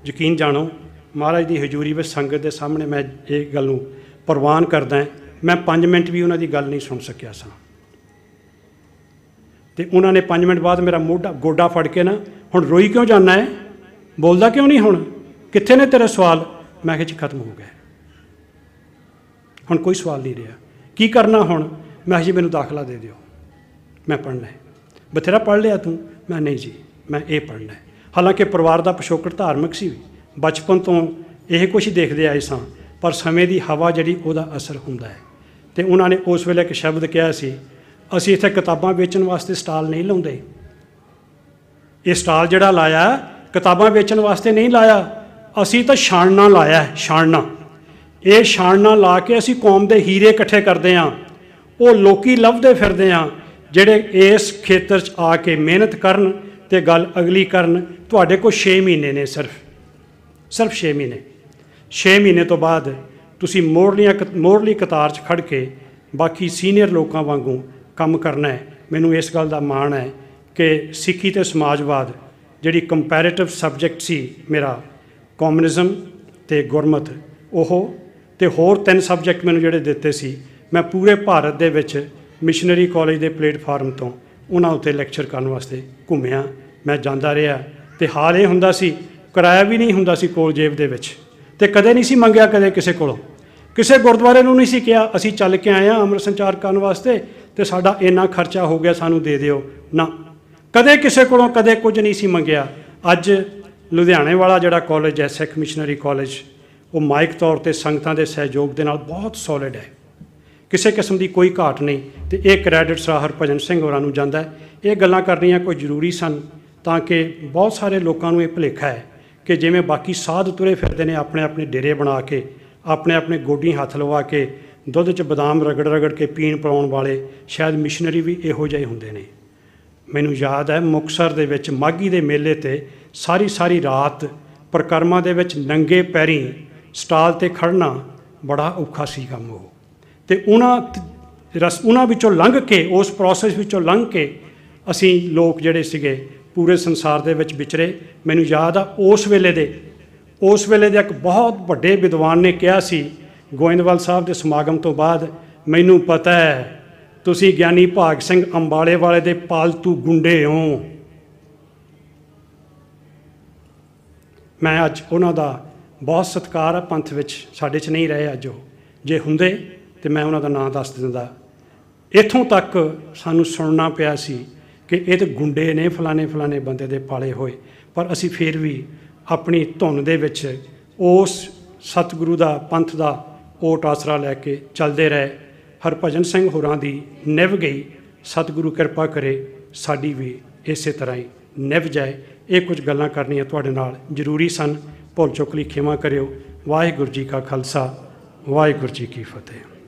ਯਕੀਨ ਜਾਣੋ ਮਹਾਰਾਜ ਦੀ ਹਜ਼ੂਰੀ ਵਿੱਚ ਸੰਗਤ ਦੇ ਸਾਹਮਣੇ ਮੈਂ ਇਹ ਗੱਲ ਨੂੰ ਪ੍ਰਵਾਨ ਕਰਦਾ ਮੈਂ 5 ਮਿੰਟ ਵੀ ਉਹਨਾਂ ਦੀ ਗੱਲ ਨਹੀਂ ਸੁਣ ਸਕਿਆ ਸਾਂ ਤੇ ਉਹਨਾਂ ਨੇ 5 ਮਿੰਟ ਬਾਅਦ ਮੇਰਾ ਮੋਢਾ ਗੋਡਾ ਫੜ ਕੇ ਨਾ ਹੁਣ ਰੋਈ ਕਿਉਂ ਜਾਣਾ ਹੈ ਬੋਲਦਾ ਕਿਉਂ ਨਹੀਂ ਹੁਣ ਕਿੱਥੇ ਨੇ ਤੇਰੇ ਸਵਾਲ ਮੈਂ ਕਿਹਾ ਜੀ ਖਤਮ ਹੋ ਗਿਆ ਹੁਣ ਕੋਈ ਸਵਾਲ ਨਹੀਂ ਰਿਹਾ ਕੀ ਕਰਨਾ ਹੁਣ ਮੈਂ ਜੀ ਮੈਨੂੰ ਦਾਖਲਾ ਦੇ ਦਿਓ ਮੈਂ ਪੜ੍ਹ ਲੈ ਬਥੇਰਾ ਪੜ੍ਹ ਲਿਆ ਤੂੰ ਮੈਂ ਨਹੀਂ ਜੀ ਮੈਂ ਇਹ ਪੜ੍ਹਨਾ ਹੈ ਹਾਲਾਂਕਿ ਪਰਿਵਾਰ ਦਾ ਪਿਛੋਕੜ ਧਾਰਮਿਕ ਸੀ ਬਚਪਨ ਤੋਂ ਇਹ ਕੁਝ ਦੇਖਦੇ ਆਏ ਸਾਂ ਪਰ ਸਮੇਂ ਦੀ ਹਵਾ ਜਿਹੜੀ ਉਹਦਾ ਅਸਰ ਹੁੰਦਾ ਹੈ ਤੇ ਉਹਨਾਂ ਨੇ ਉਸ ਵੇਲੇ ਇੱਕ ਸ਼ਬਦ ਕਿਹਾ ਸੀ ਅਸੀਂ ਇੱਥੇ ਕਿਤਾਬਾਂ ਵੇਚਣ ਵਾਸਤੇ ਸਟਾਲ ਨਹੀਂ ਲਾਉਂਦੇ ਇਹ ਸਟਾਲ ਜਿਹੜਾ ਲਾਇਆ ਕਿਤਾਬਾਂ ਵੇਚਣ ਵਾਸਤੇ ਨਹੀਂ ਲਾਇਆ ਅਸੀਂ ਤਾਂ ਛਾਣਨਾ ਲਾਇਆ ਛਾਣਨਾ ਇਹ ਛਾਣਨਾ ਲਾ ਕੇ ਅਸੀਂ ਕੌਮ ਦੇ ਹੀਰੇ ਇਕੱਠੇ ਕਰਦੇ ਆਂ ਉਹ ਲੋਕੀ ਲੱਭਦੇ ਫਿਰਦੇ ਆਂ ਜਿਹੜੇ ਇਸ ਖੇਤਰ 'ਚ ਆ ਕੇ ਮਿਹਨਤ ਕਰਨ ਤੇ ਗੱਲ ਅਗਲੀ ਕਰਨ ਤੁਹਾਡੇ ਕੋਲ 6 ਮਹੀਨੇ ਨੇ ਸਿਰਫ ਸਿਰਫ 6 ਮਹੀਨੇ 6 ਮਹੀਨੇ ਤੋਂ ਬਾਅਦ ਤੁਸੀਂ ਮੋੜ ਮੋੜ ਲਈ ਕਤਾਰ 'ਚ ਖੜ ਕੇ ਬਾਕੀ ਸੀਨੀਅਰ ਲੋਕਾਂ ਵਾਂਗੂ ਕੰਮ ਕਰਨਾ ਹੈ ਮੈਨੂੰ ਇਸ ਗੱਲ ਦਾ ਮਾਣ ਹੈ ਕਿ ਸਿੱਖੀ ਤੇ ਸਮਾਜਵਾਦ ਜਿਹੜੀ ਕੰਪੈਰੀਟਿਵ ਸਬਜੈਕਟ ਸੀ ਮੇਰਾ ਕਮਿਊਨਿਜ਼ਮ ਤੇ ਗੁਰਮਤ ਉਹ ਤੇ ਹੋਰ ਤਿੰਨ ਸਬਜੈਕਟ ਮੈਨੂੰ ਜਿਹੜੇ ਦਿੱਤੇ ਸੀ ਮੈਂ ਪੂਰੇ ਭਾਰਤ ਦੇ ਵਿੱਚ ਮਿਸ਼ਨਰੀ ਕਾਲਜ ਦੇ ਪਲੇਟਫਾਰਮ ਤੋਂ ਉਹਨਾਂ ਉੱਤੇ ਲੈਕਚਰ ਕਰਨ ਵਾਸਤੇ ਘੁੰਮਿਆ ਮੈਂ ਜਾਂਦਾ ਰਿਹਾ ਤੇ ਹਾਲ ਇਹ ਹੁੰਦਾ ਸੀ ਕਿਰਾਇਆ ਵੀ ਨਹੀਂ ਹੁੰਦਾ ਸੀ ਕੋਲ ਜੇਬ ਦੇ ਵਿੱਚ ਤੇ ਕਦੇ ਨਹੀਂ ਸੀ ਮੰਗਿਆ ਕਦੇ ਕਿਸੇ ਕੋਲੋਂ ਕਿਸੇ ਗੁਰਦੁਆਰੇ ਨੂੰ ਨਹੀਂ ਸੀ ਕਿਹਾ ਅਸੀਂ ਚੱਲ ਕੇ ਆਏ ਆ ਅੰਮ੍ਰਿਤ ਸੰਚਾਰ ਕਰਨ ਵਾਸਤੇ ਤੇ ਸਾਡਾ ਇੰਨਾ ਖਰਚਾ ਹੋ ਗਿਆ ਸਾਨੂੰ ਦੇ ਦਿਓ ਨਾ ਕਦੇ ਕਿਸੇ ਕੋਲੋਂ ਕਦੇ ਕੁਝ ਨਹੀਂ ਸੀ ਮੰਗਿਆ ਅੱਜ ਲੁਧਿਆਣੇ ਵਾਲਾ ਜਿਹੜਾ ਕਾਲਜ ਹੈ ਸਿੱਖ ਮਿਸ਼ਨਰੀ ਕਾਲਜ ਉਹ ਮਾਈਕ ਤੌਰ ਤੇ ਸੰਗਤਾਂ ਦੇ ਸਹਿਯੋਗ ਦੇ ਨਾਲ ਬਹੁਤ ਸੋਲਿਡ ਹੈ ਕਿਸੇ ਕਿਸਮ ਦੀ ਕੋਈ ਘਾਟ ਨਹੀਂ ਤੇ ਇਹ ਕ੍ਰੈਡਿਟ ਸਾ ਹਰਭਜਨ ਸਿੰਘ ਹੋਰਾਂ ਨੂੰ ਜਾਂਦਾ ਇਹ ਗੱਲਾਂ ਕਰਨੀਆਂ ਕੋਈ ਜ਼ਰੂਰੀ ਸਨ ਤਾਂ ਕਿ ਬਹੁਤ ਸਾਰੇ ਲੋਕਾਂ ਨੂੰ ਇਹ ਭੁਲੇਖਾ ਹੈ ਕਿ ਜਿਵੇਂ ਬਾਕੀ ਸਾਧ ਤੁਰੇ ਫਿਰਦੇ ਨੇ ਆਪਣੇ ਆਪਣੇ ਡੇਰੇ ਬਣਾ ਕੇ ਆਪਣੇ ਆਪਣੇ ਗੋਡੀ ਹੱਥ ਲਵਾ ਕੇ ਦੁੱਧ 'ਚ ਬਦਾਮ ਰਗੜ ਰਗੜ ਕੇ ਪੀਣ ਪਾਉਣ ਵਾਲੇ ਸ਼ਾਇਦ ਮਿਸ਼ਨਰੀ ਵੀ ਇਹੋ ਜਿਹੇ ਹੁੰਦੇ ਨੇ ਮੈਨੂੰ ਯਾਦ ਹੈ ਮੁਕਸਰ ਦੇ ਵਿੱਚ ਮਾਗੀ ਦੇ ਮੇਲੇ ਤੇ ਸਾਰੀ ਸਾਰੀ ਰਾਤ ਪ੍ਰਕਰਮਾਂ ਦੇ ਵਿੱਚ ਨੰਗੇ ਪੈਰੀ ਸਟਾਲ ਤੇ ਖੜਨਾ ਬੜਾ ਔਖਾ ਸੀ ਕੰਮ ਉਹ ਤੇ ਉਹਨਾਂ ਰਸ ਉਹਨਾਂ ਵਿੱਚੋਂ ਲੰਘ ਕੇ ਉਸ ਪ੍ਰੋਸੈਸ ਵਿੱਚੋਂ ਲੰਘ ਕੇ ਅਸੀਂ ਲੋਕ ਜਿਹੜੇ ਸੀਗੇ ਪੂਰੇ ਸੰਸਾਰ ਦੇ ਵਿੱਚ ਵਿਚਰੇ ਮੈਨੂੰ ਯਾਦ ਆ ਉਸ ਵੇਲੇ ਦੇ ਉਸ ਵੇਲੇ ਦੇ ਇੱਕ ਬਹੁਤ ਵੱਡੇ ਵਿਦਵਾਨ ਨੇ ਕਿਹਾ ਸੀ ਗੋਇੰਦਵਾਲ ਸਾਹਿਬ ਦੇ ਸਮਾਗਮ ਤੋਂ ਬਾਅਦ ਮੈਨੂੰ ਪਤਾ ਹੈ ਤੁਸੀਂ ਗਿਆਨੀ ਭਾਗ ਸਿੰਘ ਅੰਬਾਲੇ ਵਾਲੇ ਦੇ ਪਾਲਤੂ ਗੁੰਡੇ ਹੋ ਮੈਂ ਅੱਜ ਉਹਨਾਂ ਦਾ ਬਹੁਤ ਸਤਿਕਾਰ ਆ ਪੰਥ ਵਿੱਚ ਸਾਡੇ 'ਚ ਨਹੀਂ ਰਹੇ ਅੱਜ ਉਹ ਜੇ ਹੁੰਦੇ ਤੇ ਮੈਂ ਉਹਨਾਂ ਦਾ ਨਾਮ ਦੱਸ ਦਿੰਦਾ ਇੱਥੋਂ ਤੱਕ ਸਾਨੂੰ ਸੁਣਨਾ ਪਿਆ ਸੀ ਕਿ ਇਹ ਤੇ ਗੁੰਡੇ ਨੇ ਫਲਾਣੇ ਫਲਾਣੇ ਬੰਦੇ ਦੇ ਪਾਲੇ ਹੋਏ ਪਰ ਅਸੀਂ ਫੇਰ ਵੀ ਆਪਣੀ ਧੁਨ ਦੇ ਵਿੱਚ ਉਸ ਸਤਿਗੁਰੂ ਦਾ ਪੰਥ ਦਾ ਓਟ ਆਸਰਾ ਲੈ ਕੇ ਚੱਲਦੇ ਰਹੇ ਹਰਭਜਨ ਸਿੰਘ ਹੋਰਾਂ ਦੀ ਨਿਭ ਗਈ ਸਤਿਗੁਰੂ ਕਿਰਪਾ ਕਰੇ ਸਾਡੀ ਵੀ ਇਸੇ ਤਰ੍ਹਾਂ ਹੀ ਨਿਭ ਜਾਏ ਇਹ ਕੁਝ ਗੱਲਾਂ ਕਰਨੀਆਂ ਤੁਹਾਡੇ ਨਾਲ ਜ਼ਰੂਰੀ ਸਨ ਭੁੱਲ ਚੁੱਕ ਲਈ ਖਿਮਾ ਕਰਿਓ ਵਾਹਿਗੁਰੂ ਜੀ ਕਾ ਖਾਲਸਾ ਵਾਹਿਗੁਰੂ ਜੀ ਕੀ ਫਤਿਹ